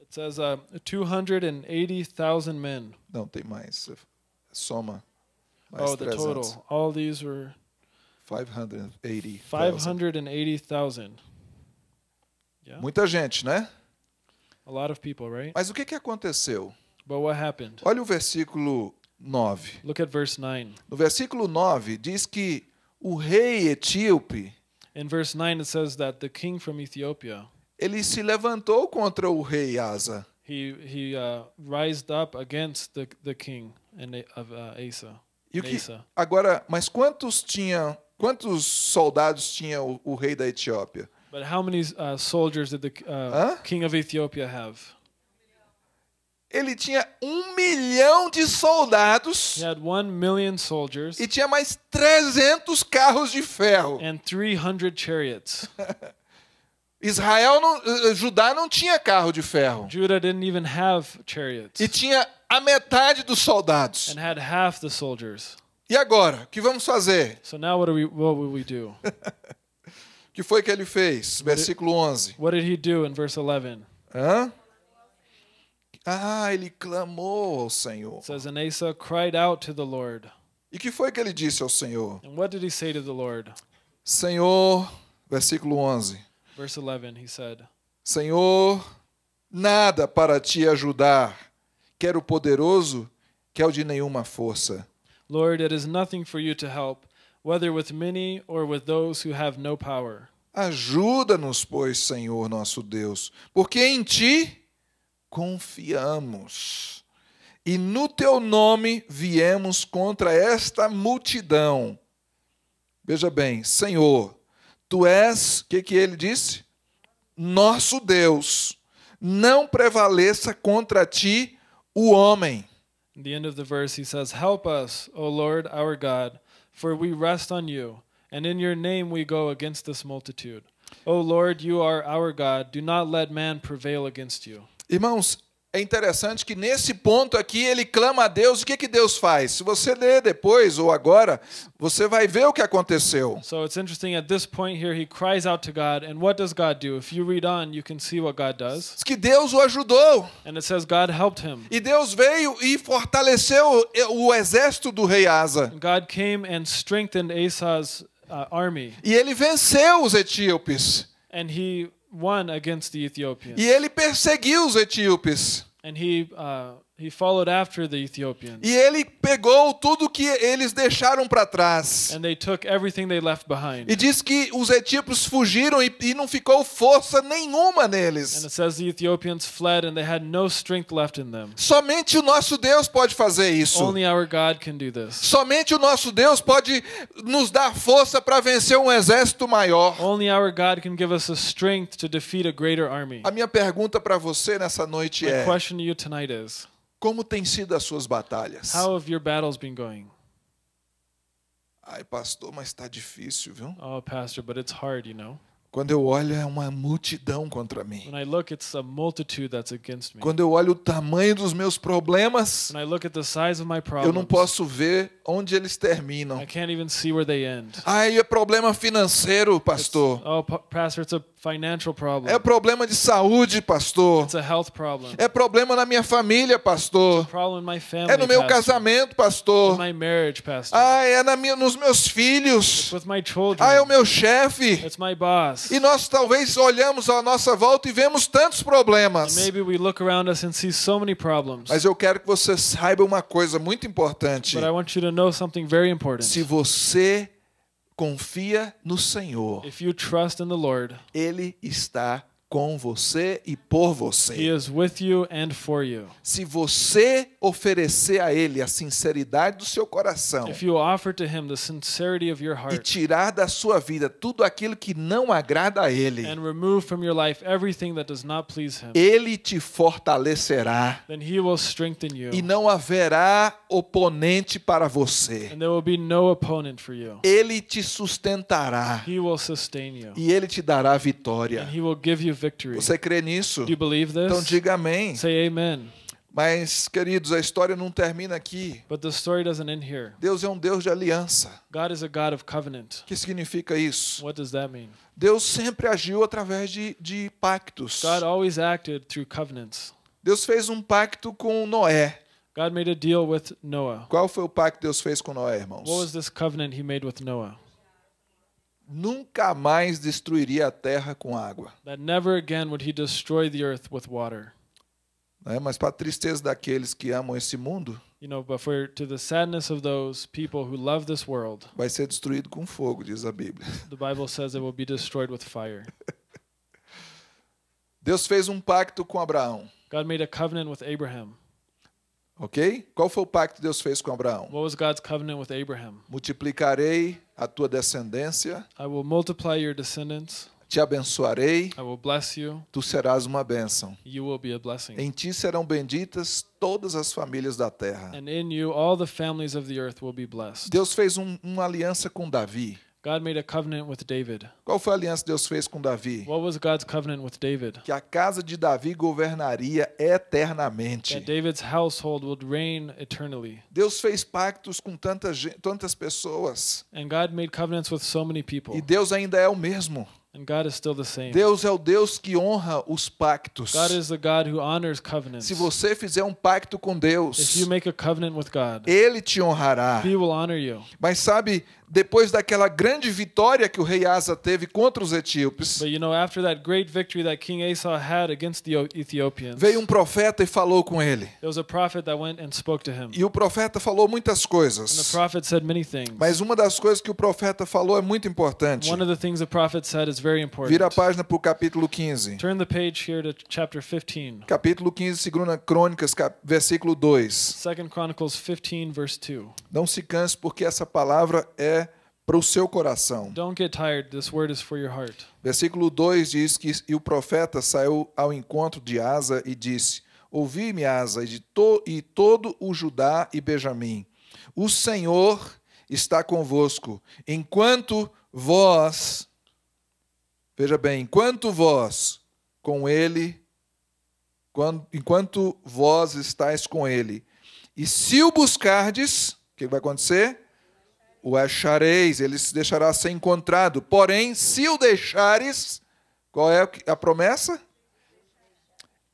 It says uh, 280,000 men. Não, tem mais. É soma. Mais oh, 300. the total. All these were 580,000. 580,000. Yeah. Muita gente, né? A lot of people, right? Mas o que, que aconteceu? But what happened? Olha o versículo 9. Look at verse 9. No versículo 9 diz que o rei etíope In verse 9 it says that the king from Ethiopia ele se levantou contra o rei Asa. He he uh, rised up against the the king and of uh, Asa. E o que, Asa. agora, mas quantos tinha quantos soldados tinha o, o rei da Etiópia? But how many uh, soldiers did the uh, king of Ethiopia have? ele tinha um milhão de soldados. had one million Soldiers, e tinha mais 300 carros de ferro. And 300 chariots. Israel não, eh, eh, Judá não tinha carro de ferro. Judah didn't even have chariots. E tinha a metade dos soldados. And had half the soldiers. E agora, o que vamos fazer? So now what, we, what will we do? que foi que ele fez? Versículo 11. What did he do in verse 11? Hã? Ah, ele clamou ao Senhor. says and Asa cried out to the Lord. E que foi que ele disse ao Senhor? And what did he say to the Lord? Senhor, versículo 11. Verse 11 he said. Senhor, nada para te ajudar. Quero poderoso, quero é o de nenhuma força. Lord, it is nothing for you to help, whether with many or with those who have no power. Ajuda-nos, pois, Senhor nosso Deus, porque em ti confiamos. E no teu nome viemos contra esta multidão. Veja bem, Senhor, tu és, o que, que ele disse? Nosso Deus, não prevaleça contra ti o homem. In the end of the verse he says, Help us, O Lord our God, for we rest on you, and in your name we go against this multitude. O Lord, you are our God, do not let man prevail against you. Irmãos, é interessante que nesse ponto aqui ele clama a Deus. O que, que Deus faz? Se você ler depois ou agora, você vai ver o que aconteceu. So it's interesting at this point here he cries out to God and what does God do? If you read on, you can see what God does. Que Deus o ajudou. And it says God helped him. E Deus veio e fortaleceu o exército do rei Asa. And God came and strengthened Asa's uh, army. E ele venceu os etíopes. And he one against the Ethiopians. E ele perseguiu os etíopes. And he uh, E ele pegou tudo que eles deixaram para trás. E diz que os etíopes fugiram e, e, não ficou força nenhuma neles. Somente o nosso Deus pode fazer isso. Somente o nosso Deus pode nos dar força para vencer um exército maior. a minha pergunta para você nessa noite é como tem sido as suas batalhas? How have your battles been going? Ai, pastor, mas está difícil, viu? Oh, pastor, but it's hard, you know. Quando eu olho é uma multidão contra mim. When I look, it's a multitude that's against me. Quando eu olho o tamanho dos meus problemas, When I look at the size of my problems, eu não posso ver onde eles terminam. I can't even see where they end. Ai, é problema financeiro, pastor. It's, oh, pastor, it's a é problema de saúde, pastor. É problema na minha família, pastor. é no meu casamento, pastor. Ah, é na minha, nos meus filhos. Ah, é o meu chefe. E nós talvez olhamos à nossa volta e vemos tantos problemas. Mas eu quero que você saiba uma coisa muito importante. Se você confia no Senhor, Lord, ele está com você e por você. He is with you and for you. Se você oferecer a ele a sinceridade do seu coração If you offer to him the sinceridade of your heart, e tirar da sua vida tudo aquilo que não agrada a ele, and from your life that does not him, ele te fortalecerá. Then he will you. E não haverá oponente para você. And there will be no for you. Ele te sustentará. He will you. E ele te dará vitória. And he will give you você crê nisso? Então diga amém. Say amen. Mas, queridos, a história não termina aqui. Deus é um Deus de aliança. God is a God of covenant. que significa isso? What does that mean? Deus sempre agiu através de, de pactos. God always acted through covenants. Deus fez um pacto com Noé. God made a deal with Noah. Qual foi o pacto que Deus fez com Noé, irmãos? What was this covenant he made with Noah? nunca mais destruiria a terra com água. That never again would he destroy the earth with water. É, mas para a tristeza daqueles que amam esse mundo, you know, but for to the sadness of those people who love this world, vai ser destruído com fogo, diz a Bíblia. The Bible says it will be destroyed with fire. Deus fez um pacto com Abraão. God made a covenant with Abraham. Ok? Qual foi o pacto que Deus fez com Abraão? What was God's covenant with Abraham? Multiplicarei a tua descendência. I will multiply your descendants. Te abençoarei. I will bless you. Tu serás uma bênção. You will be a blessing. Em ti serão benditas todas as famílias da terra. And in you all the families of the earth will be blessed. Deus fez um, uma aliança com Davi. God made a covenant with David. Qual foi a aliança Deus fez com Davi? What was God's covenant with David? Que a casa de Davi governaria eternamente. That David's household would reign eternally. Deus fez pactos com tantas tantas pessoas. And God made covenants with so many people. E Deus ainda é o mesmo. And God is still the same. Deus é o Deus que honra os pactos. God is the God who honors covenants. Se você fizer um pacto com Deus, If you make a covenant with God, Ele te honrará. He will honor you. Mas sabe, depois daquela grande vitória que o rei Asa teve contra os etíopes. you know, veio um profeta e falou com ele. E o profeta falou muitas coisas. Mas uma das coisas que o profeta falou é muito importante. One important. Vira a página para o capítulo 15. Capítulo 15, 2 Crônicas, versículo 2. Chronicles 15 verse 2. Não se canse porque essa palavra é para o seu coração. Don't get tired, this word is for your heart. Versículo 2 diz que e o profeta saiu ao encontro de Asa e disse: Ouvi-me, Asa, e, to, e todo o Judá e Benjamim. O Senhor está convosco, enquanto vós Veja bem, enquanto vós com ele, quando, enquanto vós estáis com ele, e se o buscardes, o que vai acontecer? o achareis, ele se deixará ser encontrado. Porém, se o deixares, qual é a promessa?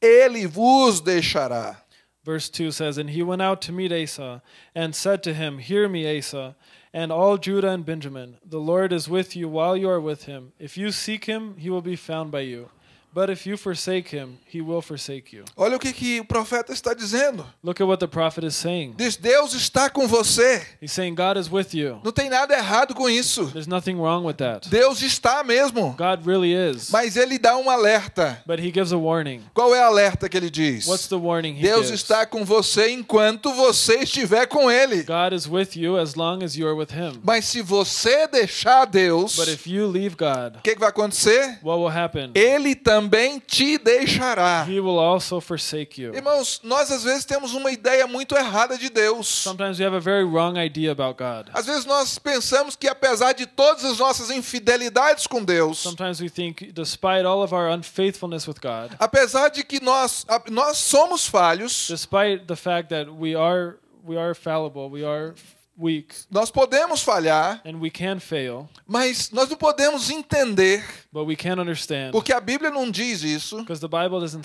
Ele vos deixará. Verse 2 says, And he went out to meet Asa, and said to him, Hear me, Asa, and all Judah and Benjamin. The Lord is with you while you are with him. If you seek him, he will be found by you. But if you forsake him, he will forsake you. Olha o que, que o profeta está dizendo. Look at what the prophet is saying. Diz Deus está com você. He's saying God is with you. Não tem nada errado com isso. There's nothing wrong with that. Deus está mesmo. God really is. Mas ele dá um alerta. But he gives a warning. Qual é o alerta que ele diz? What's the warning he Deus gives? está com você enquanto você estiver com ele. God is with you as long as you're with him. Mas se você deixar Deus, But if you leave God, o que, que vai acontecer? What will happen? Ele também também te deixará. He will also forsake you. Irmãos, nós às vezes temos uma ideia muito errada de Deus. Sometimes we have a very wrong idea about God. Às vezes nós pensamos que apesar de todas as nossas infidelidades com Deus, Sometimes we think despite all of our unfaithfulness with God. Apesar de que nós nós somos falhos, despite the fact that we are we are fallible, we are nós podemos falhar. Fail, mas nós não podemos entender. Porque a Bíblia não diz isso.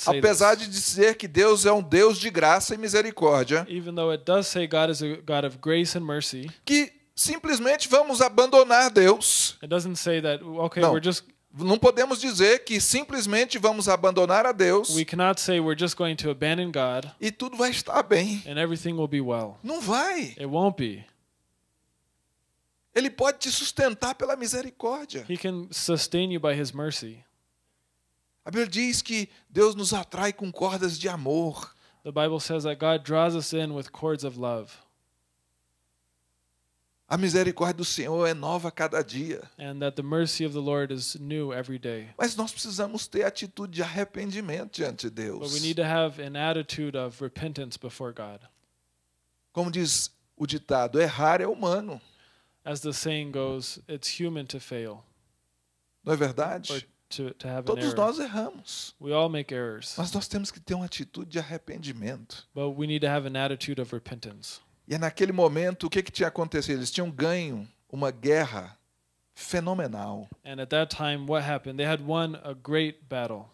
Apesar this. de dizer que Deus é um Deus de graça e misericórdia. Mercy, que simplesmente vamos abandonar Deus. That, okay, não. Just, não podemos dizer que simplesmente vamos abandonar a Deus. God, e tudo vai estar bem. Well. Não vai. It won't be. Ele pode te sustentar pela misericórdia. He can sustain you by his mercy. A Bíblia diz que Deus nos atrai com cordas de amor. The Bible says that God draws us in with cords of love. A misericórdia do Senhor é nova cada dia. And that the mercy of the Lord is new every day. Mas nós precisamos ter atitude de arrependimento diante de Deus. But we need to have an attitude of repentance before God. Como diz o ditado, errar é humano. As the saying goes, it's human to fail. Não é verdade? To, to have Todos nós erramos. We all make errors. Mas nós temos que ter uma atitude de arrependimento. But we need to have an attitude of repentance. E é naquele momento, o que, que tinha acontecido? Eles tinham ganho uma guerra fenomenal. And at that time, what happened? They had won a great battle.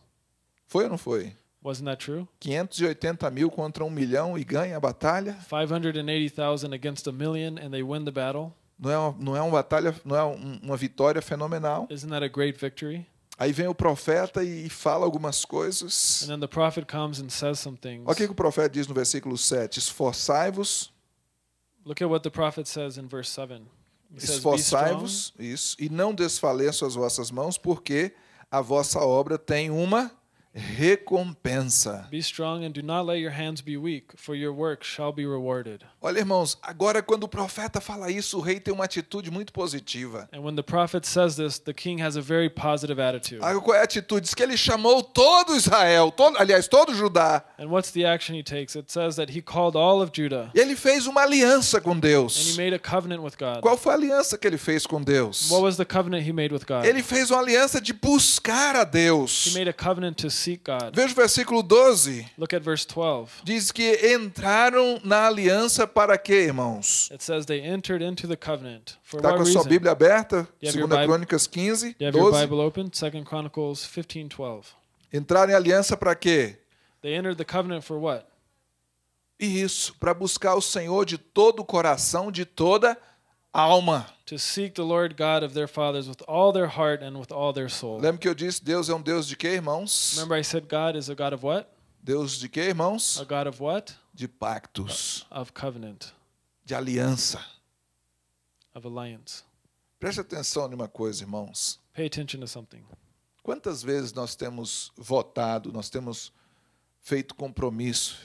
Foi ou não foi? Wasn't that true? 580 mil contra um milhão e ganha a batalha. 580,000 against a million and they win the battle. Não é uma, não é uma batalha, não é uma vitória fenomenal. Isn't that a great victory? Aí vem o profeta e fala algumas coisas. And then the prophet comes and says some things. Olha o que o profeta diz no versículo 7. Esforçai-vos. Look at what the prophet says in verse 7. Esforçai-vos, isso, e não desfaleçam as vossas mãos, porque a vossa obra tem uma recompensa. Be strong and do not let your hands be weak, for your work shall be rewarded. Olha, irmãos, agora quando o profeta fala isso, o rei tem uma atitude muito positiva. E ah, qual é a atitude? Diz que ele chamou todo Israel, todo, aliás, todo Judá. E ele fez uma aliança com Deus. And he made a covenant with God. Qual foi a aliança que ele fez com Deus? What was the covenant he made with God? Ele fez uma aliança de buscar a Deus. He made a covenant to seek God. Veja o versículo 12. Look at verse 12. Diz que entraram na aliança para quê, irmãos? Está com a sua Bíblia aberta? 2 Crônicas 15, 12. Entrar em aliança para quê? E isso, para buscar o Senhor de todo o coração, de toda alma. To seek the Lord God of their fathers with all their heart and with all their soul. Lembra que eu disse Deus é um Deus de quê, irmãos? Remember I said God is a God of what? Deus de quê, irmãos? A God of what? de pactos, uh, of covenant, de aliança. Of alliance. Preste atenção numa coisa, irmãos. Pay attention to something. Quantas vezes nós temos votado, nós temos feito compromisso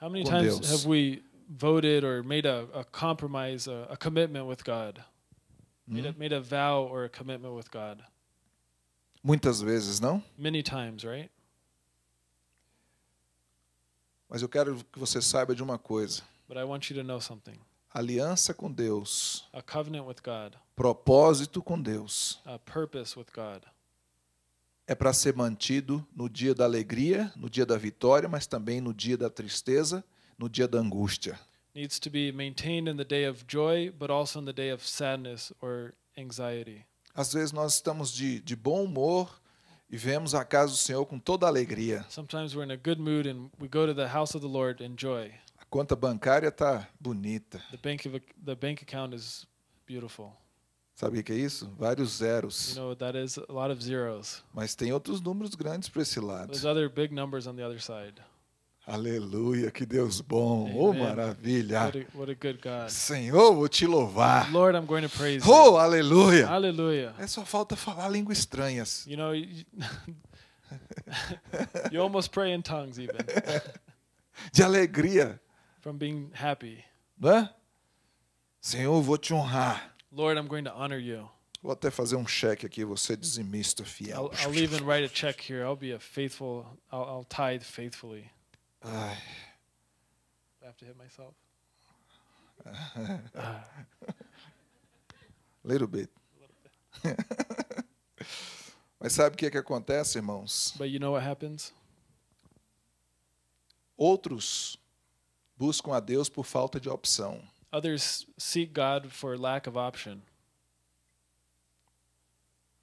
How many com times Deus? have we voted or made a, a compromise, a, a commitment with God? Made, a, hmm? made a vow or a commitment with God? Muitas vezes, não? Many times, right? Mas eu quero que você saiba de uma coisa. But I want you to know something. Aliança com Deus. A covenant with God. Propósito com Deus. A purpose with God. É para ser mantido no dia da alegria, no dia da vitória, mas também no dia da tristeza, no dia da angústia. Needs to be maintained in the day of joy, but also in the day of sadness or anxiety. Às vezes nós estamos de, de bom humor, e vemos a casa do Senhor com toda alegria. A conta bancária está bonita. The bank, of, the bank account is beautiful. Sabe o que é isso? Vários zeros. You know, that is a lot of zeros. Mas tem outros números grandes para esse lado. There's other big numbers on the other side. Aleluia, que Deus bom. Amen. Oh, maravilha. What a, what a good God. Senhor, vou te louvar. Lord, I'm going to praise oh, aleluia. Aleluia. É só falta falar línguas estranhas. You know, you almost pray in tongues even. De alegria. From being happy. Né? Senhor, vou te honrar. Lord, I'm going to honor you. Vou até fazer um cheque aqui, você dizimista fiel. I'll, I'll even write a check here. I'll be a faithful, I'll, I'll tithe faithfully. Ai. I have to hit myself. ah. Little bit. Little bit. Mas sabe o que é que acontece, irmãos? But you know what happens? Outros buscam a Deus por falta de opção. Others seek God for lack of option.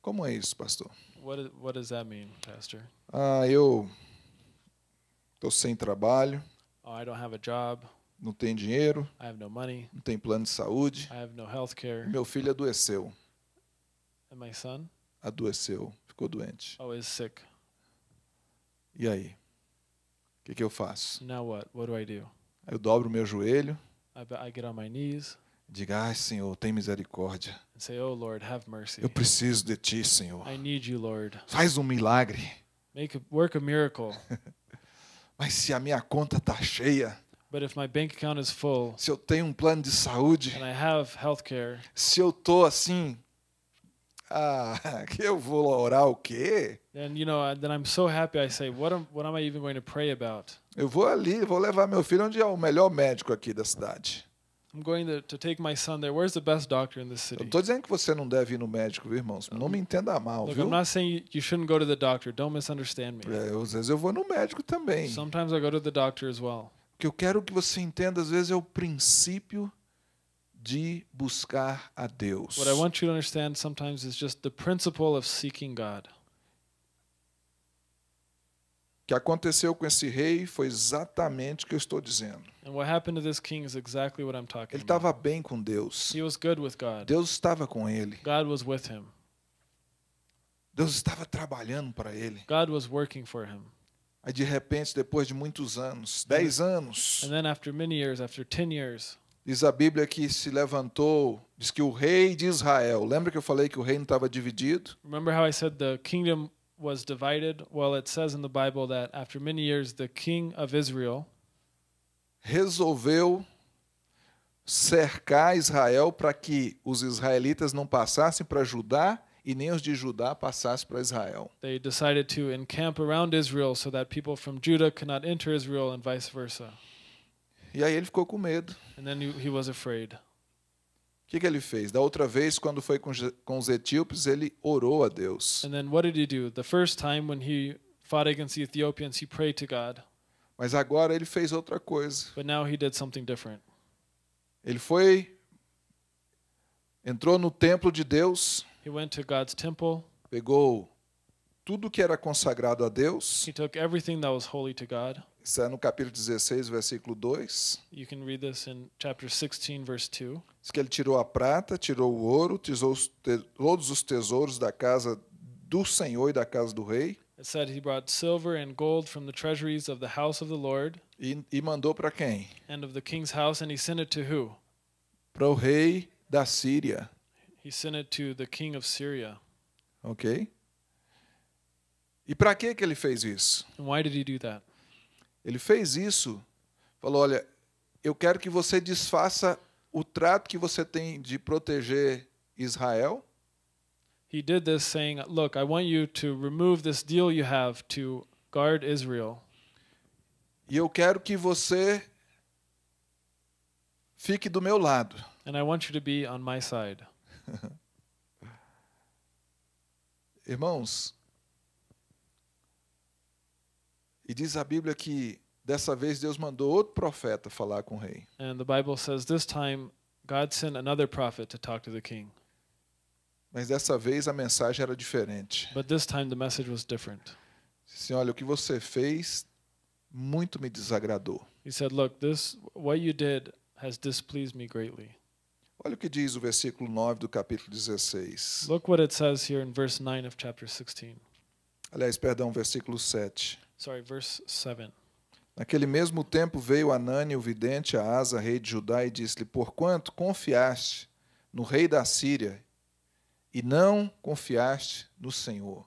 Como é isso, pastor? What, what does that mean, pastor? Ah, eu Estou sem trabalho. Oh, I don't have a job. Não tenho dinheiro. I have no money. Não tem plano de saúde. I have no Meu filho adoeceu. And my son? Adoeceu, ficou doente. Oh, is sick. E aí? O que, que, eu faço? Now what? What do I do? Eu dobro meu joelho. I, I get on my knees. Diga, ai Senhor, tem misericórdia. say, oh, Lord, have mercy. Eu preciso de Ti, Senhor. I need you, Lord. Faz um milagre. Make a, work a miracle. Mas se a minha conta está cheia, full, se eu tenho um plano de saúde, se eu tô assim, ah, que eu vou orar o quê? Eu vou ali, vou levar meu filho onde é o melhor médico aqui da cidade. I'm going to, Eu estou dizendo que você não deve ir no médico, viu, irmãos. Não me entenda mal, Look, viu? I'm not saying you shouldn't go to the doctor. Don't misunderstand me. É, às vezes eu vou no médico também. Sometimes I go to the doctor as well. O que eu quero que você entenda, às vezes, é o princípio de buscar a Deus. What I want you to understand sometimes is just the principle of seeking God. O que aconteceu com esse rei foi exatamente o que eu estou dizendo. Exactly ele estava bem com Deus. Deus estava com ele. Deus estava trabalhando para ele. God was working for him. Aí de repente, depois de muitos anos, dez anos, after years, after years, diz a Bíblia que se levantou, diz que o rei de Israel. Lembra que eu falei que o reino estava dividido? Remember how I said the kingdom was divided? Well, it says in the Bible that after many years, the king of Israel resolveu cercar Israel para que os israelitas não passassem para Judá e nem os de Judá passassem para Israel. They decided to encamp around Israel so that people from Judah could not enter Israel and vice versa. E aí ele ficou com medo. And then he was afraid. O que, que, ele fez? Da outra vez, quando foi com, com os etíopes, ele orou a Deus. And then what did he do? The first time when he fought against the Ethiopians, he prayed to God. Mas agora ele fez outra coisa. But now he did something different. Ele foi entrou no templo de Deus. He went to God's temple. Pegou tudo que era consagrado a Deus. He took everything that was holy to God isso é no capítulo 16, versículo 2. You can read this in chapter 16 verse 2. Diz que ele tirou a prata, tirou o ouro, tirou todos os tesouros da casa do Senhor e da casa do rei. It said he brought silver and gold from the treasuries of the house of the Lord. E, e mandou para quem? And of the king's house and he sent it to who? Para o rei da Síria. He sent it to the king of Syria. OK? E para que que ele fez isso? And why did he do that? Ele fez isso. Falou: olha, eu quero que você desfaça o trato que você tem de proteger Israel. He did this saying, look, I want you to remove this deal you have to guard Israel. E eu quero que você fique do meu lado. And I want you to be on my side. Irmãos, e diz a Bíblia que dessa vez Deus mandou outro profeta falar com o rei. And the Bible says this time God sent another prophet to talk to the king. Mas dessa vez a mensagem era diferente. But this time the message was different. Senhor, assim, olha, o que você fez muito me desagradou. He said, look, this what you did has displeased me greatly. Olha o que diz o versículo 9 do capítulo 16. Look what it says here in verse 9 of chapter 16. Aliás, perdão, versículo 7. Sorry, verse 7. Naquele mesmo tempo veio Anani, o vidente, a Asa, rei de Judá, e disse-lhe: Porquanto confiaste no rei da Síria e não confiaste no Senhor.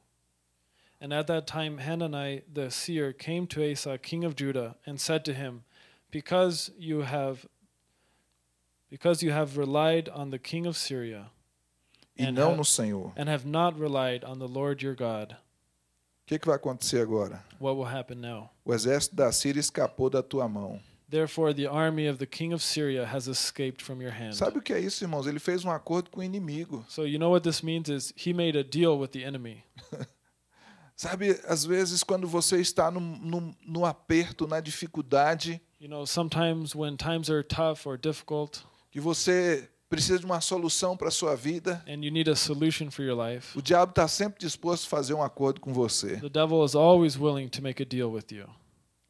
And at that time Hanani the seer came to Asa, king of Judah, and said to him, Because you have because you have relied on the king of Syria, e and, ha- and have not relied on the Lord your God que, que vai acontecer agora? What will happen now? O exército da Síria escapou da tua mão. Therefore, the army of the king of Syria has escaped from your hand. Sabe o que é isso, irmãos? Ele fez um acordo com o inimigo. So you know what this means is he made a deal with the enemy. Sabe, às vezes quando você está no, no, no, aperto, na dificuldade, you know, sometimes when times are tough or difficult, que você precisa de uma solução para a sua vida. O diabo está sempre disposto a fazer um acordo com você.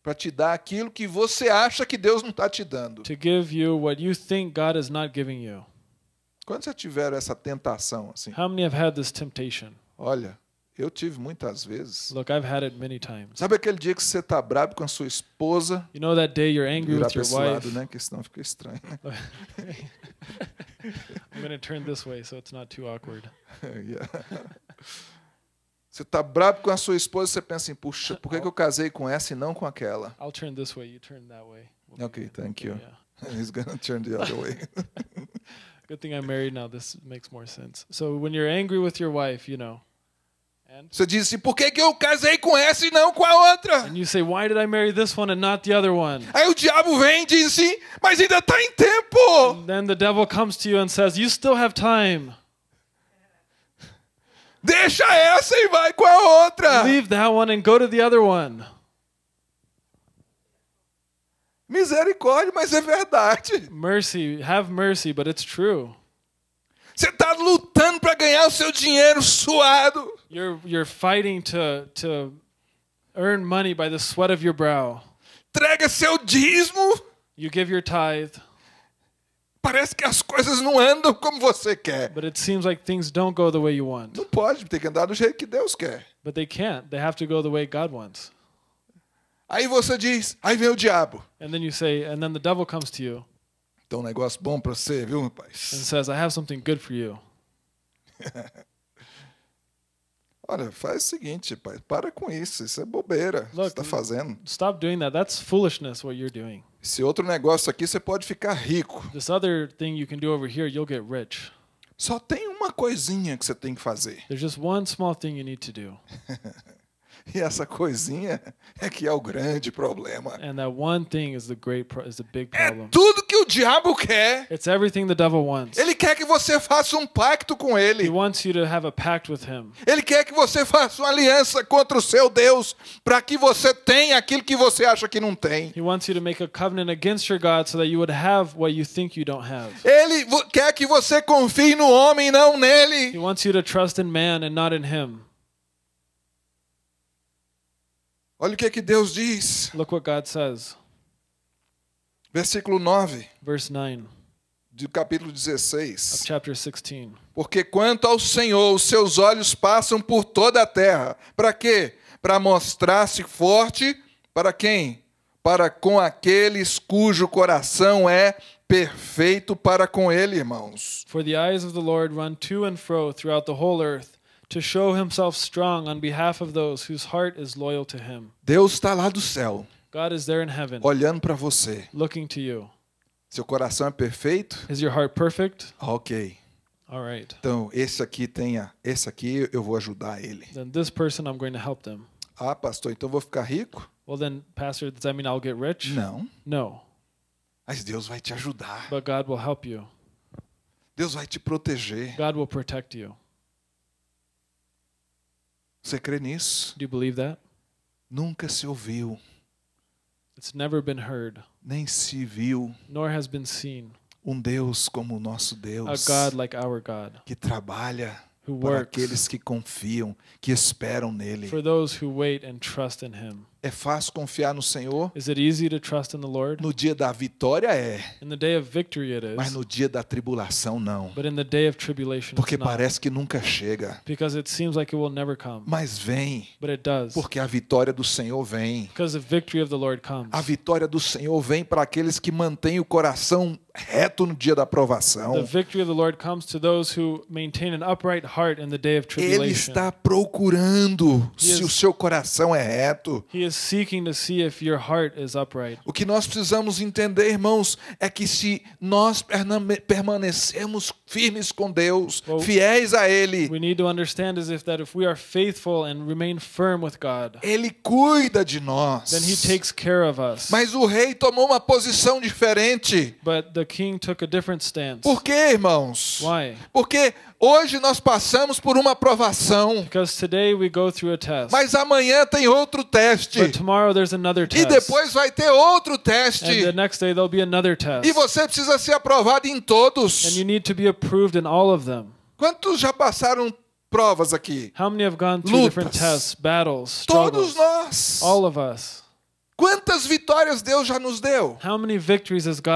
Para te dar aquilo que você acha que Deus não está te dando. Quantos já tiveram essa tentação assim? Olha, eu tive muitas vezes. Look, I've had it many times. Sabe aquele dia que você está bravo com a sua esposa? You know that day you're angry with your wife. Lado, né? Que senão fica estranho. Né? I'm going to turn this way so it's not too awkward. yeah. Você está bravo com a sua esposa, você pensa em assim, puxa, por que, que eu casei com essa e não com aquela? I'll turn this way, you turn that way. We'll okay, thank you. Yeah. He's to turn the other way. Good thing I'm married now. This makes more sense. So when you're angry with your wife, you know. Você diz assim, por que, que eu casei com essa e não com a outra? Aí o diabo vem e diz assim, mas ainda está em tempo. then the devil comes to you and says, you still have time. Deixa essa e vai com a outra. Leave that one and go to the other one. Misericórdia, mas é verdade. Mercy, have mercy, but it's true. Você está lutando para ganhar o seu dinheiro suado. You're you're fighting to to earn money by the sweat of your brow. Traga seu dízimo. You give your tithe. Parece que as coisas não andam como você quer. But it seems like things don't go the way you want. Não pode, tem que andar do jeito que Deus quer. But they can't. They have to go the way God wants. Aí você diz, aí vem o diabo. And then you say, and then the devil comes to you. Então um negócio bom para você, viu, rapaz? And says, I have something good for you. Olha, faz o seguinte, pai, para com isso, isso é bobeira Look, você está fazendo. Stop doing that. That's foolishness what you're doing. Esse outro negócio aqui você pode ficar rico. This other thing you can do over here, you'll get rich. Só tem uma coisinha que você tem que fazer. There's just one small thing you need to do. e essa coisinha é que é o grande problema. And that one thing is the great pro is the big é problem. É tudo que o diabo quer. It's everything the devil wants. Ele quer que você faça um pacto com ele. He wants you to have a pact with him. Ele quer que você faça uma aliança contra o seu Deus para que você tenha aquilo que você acha que não tem. He wants you to make a covenant against your God so that you would have what you think you don't have. Ele quer que você confie no homem e não nele. He wants you to trust in man and not in him. Olha o que é que Deus diz. Look what God says. Versículo 9. Verse 9. Do capítulo 16. chapter 16. Porque quanto ao Senhor, os seus olhos passam por toda a terra. Para quê? Para mostrar-se forte para quem? Para com aqueles cujo coração é perfeito para com ele, irmãos. For the eyes of the Lord run to and fro throughout the whole earth to show himself strong on behalf of those whose heart is loyal to him. Deus está lá do céu. God is there in heaven, olhando para você. Looking to you. Seu coração é perfeito? Is your heart perfect? OK. All right. Então, esse aqui tenha, esse aqui eu vou ajudar ele. Then this person I'm going to help them. Ah, pastor, então vou ficar rico? Well then, pastor, does that mean I'll get rich? Não. No. Mas Deus vai te ajudar. But God will help you. Deus vai te proteger. God will protect you. Você crê nisso? Do you believe that? Nunca se ouviu. It's never been heard. Nem se viu. Nor has been seen. Um Deus como o nosso Deus. A God like our God. Que trabalha para aqueles que confiam, que esperam nele. For those who wait and trust in him. É fácil confiar no Senhor? Is it easy to trust in the Lord? No dia da vitória é. In the day of victory it is. Mas no dia da tribulação não. But in the day of tribulation Porque not. parece que nunca chega. Because it seems like it will never come. Mas vem. But it does. Porque a vitória do Senhor vem. Because the victory of the Lord comes. A vitória do Senhor vem para aqueles que mantêm o coração reto no dia da provação. Ele está procurando He se is, o seu coração é reto. He is seeking to see if your heart is upright. O que nós precisamos entender, irmãos, é que se nós permanecermos firmes com Deus, well, fiéis a ele, we need to understand is if that if we are faithful and remain firm with God. Ele cuida de nós. Then he takes care of us. Mas o rei tomou uma posição diferente. But the king took a different stance. Por quê, irmãos? Why? Porque Hoje nós passamos por uma provação. Mas amanhã tem outro teste. E depois vai ter outro teste. E você precisa ser aprovado em todos. Quantos já passaram provas aqui? Lutas. Tests, battles, todos nós. Quantas vitórias Deus já nos deu? Muitas.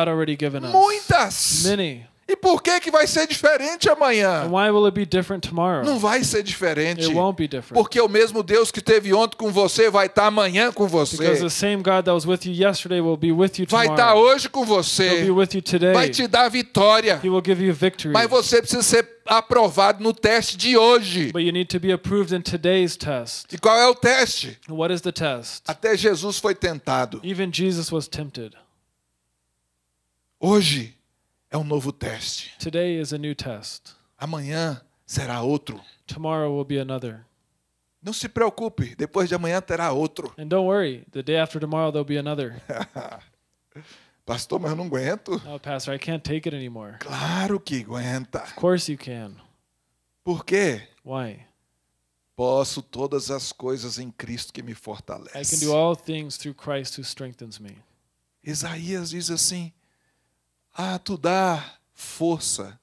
Muitas. E por que que vai ser diferente amanhã? Why will it be different tomorrow? Não vai ser diferente. It won't be different. Porque o mesmo Deus que teve ontem com você vai estar tá amanhã com você. Because the same God that was with you yesterday will be with you tomorrow. Vai estar tá hoje com você. be with you today. Vai te dar vitória. He will give you victory. Mas você precisa ser aprovado no teste de hoje. But you need to be approved in today's test. E qual é o teste? What is the test? Até Jesus foi tentado. Even Jesus was tempted. Hoje é um novo teste. Today is a new test. Amanhã será outro. Tomorrow will be another. Não se preocupe, depois de amanhã terá outro. And don't worry, the day after tomorrow there'll be another. pastor, mas eu não aguento. pastor, I can't take it anymore. Claro que aguenta. Of course you can. Por quê? Why? Posso todas as coisas em Cristo que me fortalece. I can do all things through Christ who strengthens me. Isaías diz assim: a tu dar força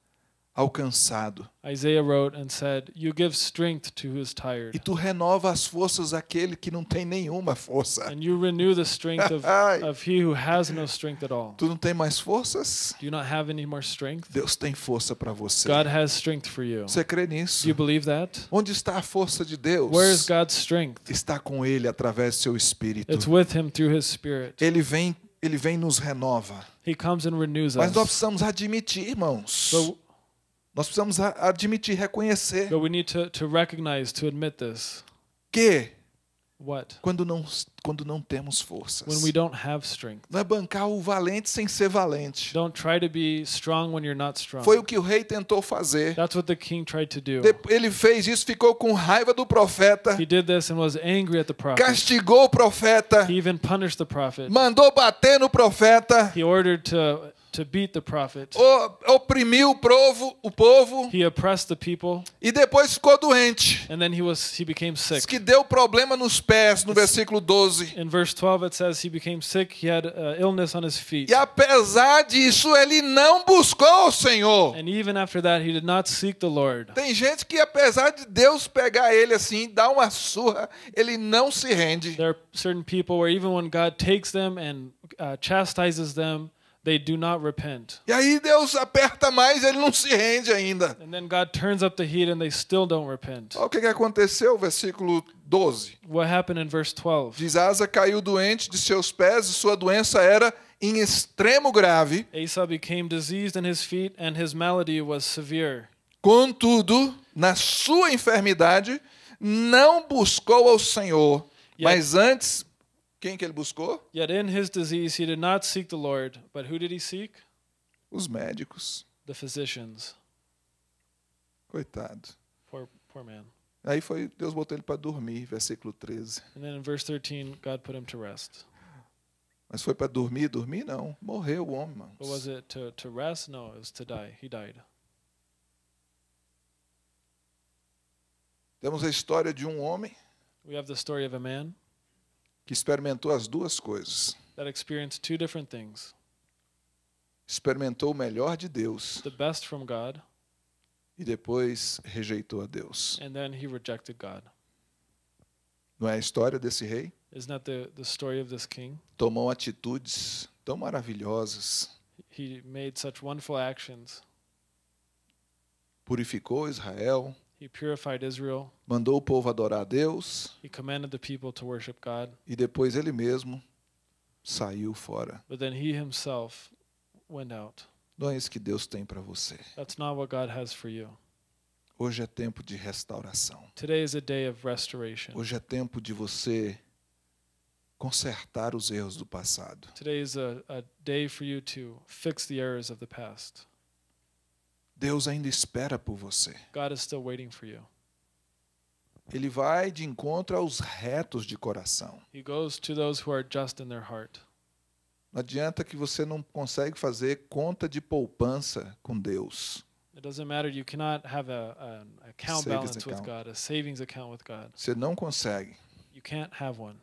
ao cansado. Isaiah wrote and said, "You give strength to who is tired." E tu renova as forças daquele que não tem nenhuma força. And you renew the strength of, of he who has no strength at all. Tu não tem mais forças? Do you not have any more strength? Deus tem força para você. God has strength for you. Você crê nisso? Do you believe that? Onde está a força de Deus? Where is God's strength? Está com ele através do seu espírito. It's with him through his spirit. Ele vem ele vem e nos renova. Mas nós precisamos admitir, irmãos. But, nós precisamos admitir, reconhecer. To, to to que What? Quando não quando não temos forças. When we don't have strength. Não é bancar o valente sem ser valente. Don't try to be strong when you're not strong. Foi o que o rei tentou fazer. That's what the king tried to do. Ele fez isso, ficou com raiva do profeta. He did this and was angry at the prophet. Castigou o profeta. He even punished the prophet. Mandou bater no profeta. He ordered to to beat the prophet. O, oprimiu o povo, o povo. He oppressed the people. E depois ficou doente. And then he was he became sick. Diz que deu problema nos pés no It's, versículo 12. In verse 12 it says he became sick, he had uh, illness on his feet. E apesar disso ele não buscou o Senhor. And even after that he did not seek the Lord. Tem gente que apesar de Deus pegar ele assim, dar uma surra, ele não se rende. There are certain people where even when God takes them and uh, chastises them They do not repent. E aí Deus aperta mais, ele não se rende ainda. And then God turns up the heat and they still don't repent. o que, que aconteceu, versículo 12. What happened in verse 12? Diz Asa caiu doente de seus pés e sua doença era em extremo grave. Asa became diseased in his feet and his malady was severe. Contudo, na sua enfermidade, não buscou ao Senhor, mas antes quem que ele buscou? Yet in his disease he did not seek the Lord, but who did he seek? Os médicos. The physicians. Coitado. Poor, poor man. Aí foi Deus botou ele para dormir, versículo 13. And then in verse 13 God put him to rest. Mas foi para dormir, dormir não, morreu o homem. Mas. But was it to to rest? No, it was to die. He died. Temos a história de um homem. We have the story of a man que experimentou as duas coisas. That experienced two different things. Experimentou o melhor de Deus. The best from God. E depois rejeitou a Deus. And then he rejected God. Não é a história desse rei? Isn't that the, the story of this king? Tomou atitudes tão maravilhosas. He made such wonderful actions. Purificou Israel. Mandou o povo adorar a Deus. E depois ele mesmo saiu fora. Não é isso que Deus tem para você. Hoje é tempo de restauração. Hoje é tempo de você consertar os erros do passado. Hoje é a, a day for you to fix the Deus ainda espera por você. God is still waiting for you. Ele vai de encontro aos retos de coração. He goes to those who are just in their heart. Não adianta que você não consegue fazer conta de poupança com Deus. It doesn't matter you cannot have a, an account balance account. with God, a savings account with God. Você não consegue. You can't have one.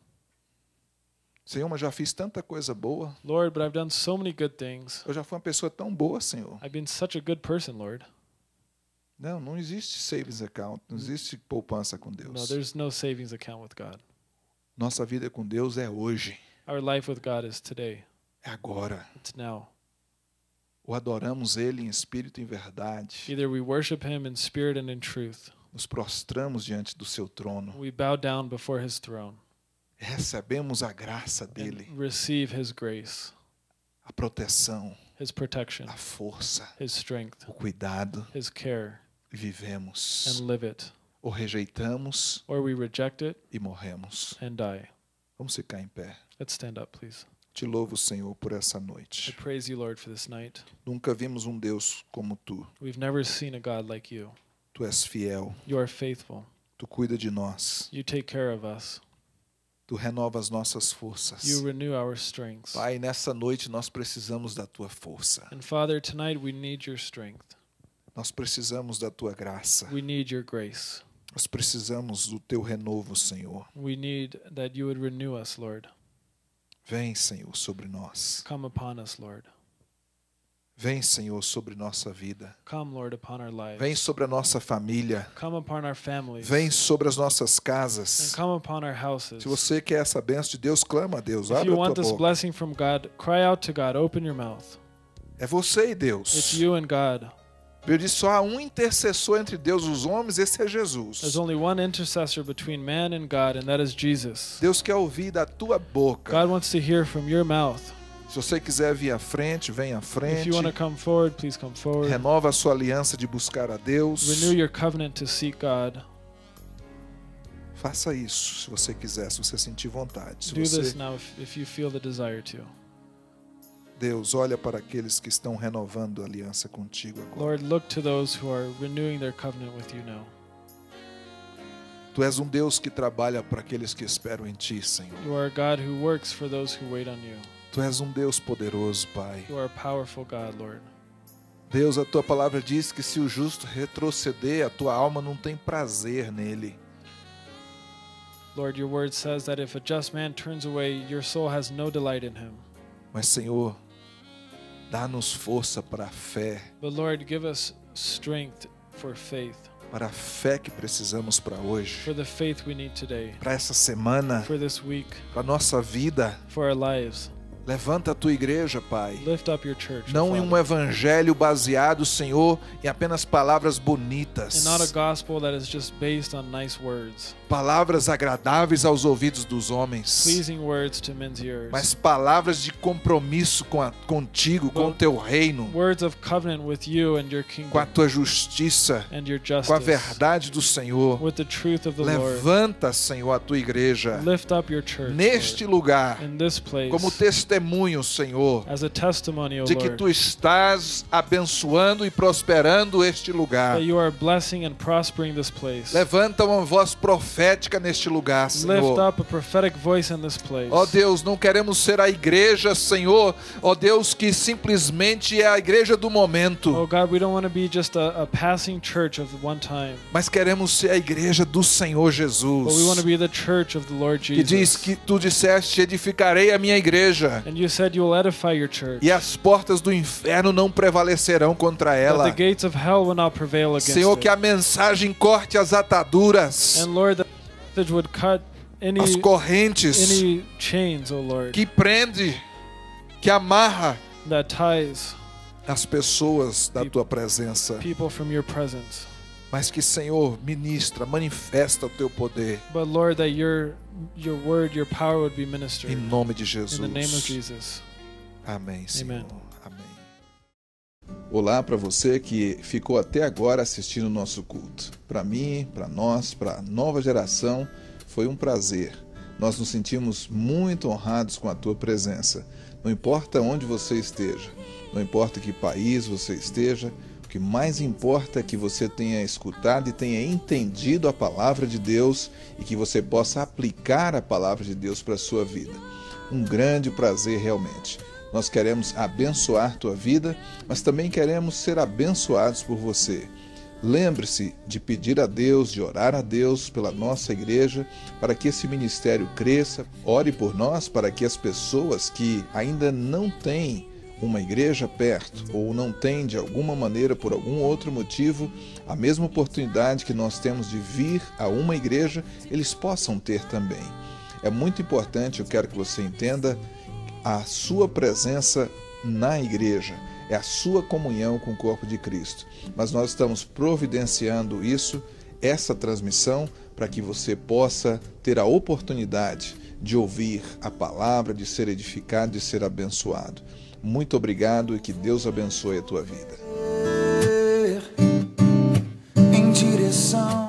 Senhor, mas já fiz tanta coisa boa. Lord, but I've done so many good things. Eu já fui uma pessoa tão boa, Senhor. I've been such a good person, Lord. Não, não existe savings account, não existe poupança com Deus. No, there's no savings account with God. Nossa vida com Deus é hoje. Our life with God is today. É agora. It's now. Ou adoramos ele em espírito e em verdade. Either we worship him in spirit and in truth. Nos prostramos diante do seu trono. We bow down before his throne recebemos a graça dele. Receive his grace. A proteção. His protection. A força. His strength. O cuidado. His care. Vivemos. And live it. Ou rejeitamos. Or we reject it. E morremos. And die. Vamos ficar em pé. Let's stand up, please. Te louvo, Senhor, por essa noite. I praise you, Lord, for this night. Nunca vimos um Deus como tu. We've never seen a God like you. Tu és fiel. You are faithful. Tu cuida de nós. You take care of us. Tu renova as nossas forças. Pai, nessa noite nós precisamos da tua força. And Father, tonight we need your strength. Nós precisamos da tua graça. We need your grace. Nós precisamos do teu renovo, Senhor. We need that you would renew us, Lord. Vem, Senhor, sobre nós. Come upon us, Lord. Vem, Senhor, sobre nossa vida. Come, Lord, upon our lives. Vem sobre a nossa família. Come upon our families. Vem sobre as nossas casas. And come upon our houses. Se você quer essa bênção de Deus, clama a Deus. Abre If you want this boca. blessing from God, cry out to God. Open your mouth. É você e Deus. It's you and God. Eu disse só há um intercessor entre Deus e os homens, esse é Jesus. There's only one intercessor between man and God, and that is Jesus. Deus quer ouvir da tua boca. God wants to hear from your mouth. Se você quiser vir à frente, vem à frente. Forward, Renova a sua aliança de buscar a Deus. Faça isso se você quiser, se você sentir vontade. Se Do você... this now if, if you feel the desire to. Deus, olha para aqueles que estão renovando a aliança contigo agora. Lord, look to those who are renewing their covenant with you now. Tu és um Deus que trabalha para aqueles que esperam em ti, Senhor. You are a God who works for those who wait on you. Tu és um Deus poderoso, Pai. You are a powerful God, Lord. Deus, a tua palavra diz que se o justo retroceder, a tua alma não tem prazer nele. Lord, your word says that if a just man turns away, your soul has no delight in him. Mas Senhor, dá-nos força para a fé. But Lord, give us strength for faith. Para a fé que precisamos para hoje. For the faith we need today. Para essa semana. For this week. Para nossa vida. For our lives. Levanta a tua igreja, Pai. Church, Não em um evangelho baseado, Senhor, em apenas palavras bonitas palavras agradáveis aos ouvidos dos homens, mas palavras de compromisso com a, contigo, com o teu reino, com a tua justiça, com a verdade do Senhor. Levanta, Senhor, a tua igreja neste lugar como testemunho, Senhor, de que tu estás abençoando e prosperando este lugar. Levanta uma voz profunda profética neste lugar, Senhor. Lift up a prophetic voice in this place. Ó Deus, não queremos ser a igreja, Senhor, ó Deus, que simplesmente é a igreja do momento. Oh God, we don't want to be just a, a passing church of one time. Mas queremos ser a igreja do Senhor Jesus. But we want to be the church of the Lord Jesus. Que diz que tu disseste edificarei a minha igreja. And you said you will edify your church. E as portas do inferno não prevalecerão contra ela. But the gates of hell will not prevail against Senhor, que a mensagem corte as ataduras. And Lord, that would cut any, as correntes any chains, oh Lord, que prende, que amarra that ties as pessoas da tua presença. People from your presence. Mas que Senhor ministra, manifesta o teu poder. But Lord, that your your word, your power would be ministered. Em nome de Jesus. In the name of Jesus. Amém, Senhor. Amen. Olá para você que ficou até agora assistindo o nosso culto. Para mim, para nós, para a nova geração, foi um prazer. Nós nos sentimos muito honrados com a tua presença. Não importa onde você esteja, não importa que país você esteja, o que mais importa é que você tenha escutado e tenha entendido a palavra de Deus e que você possa aplicar a palavra de Deus para a sua vida. Um grande prazer realmente. Nós queremos abençoar tua vida, mas também queremos ser abençoados por você. Lembre-se de pedir a Deus, de orar a Deus pela nossa igreja, para que esse ministério cresça. Ore por nós para que as pessoas que ainda não têm uma igreja perto ou não têm de alguma maneira, por algum outro motivo, a mesma oportunidade que nós temos de vir a uma igreja, eles possam ter também. É muito importante, eu quero que você entenda, a sua presença na igreja, é a sua comunhão com o corpo de Cristo. Mas nós estamos providenciando isso, essa transmissão, para que você possa ter a oportunidade de ouvir a palavra, de ser edificado, de ser abençoado. Muito obrigado e que Deus abençoe a tua vida. Em direção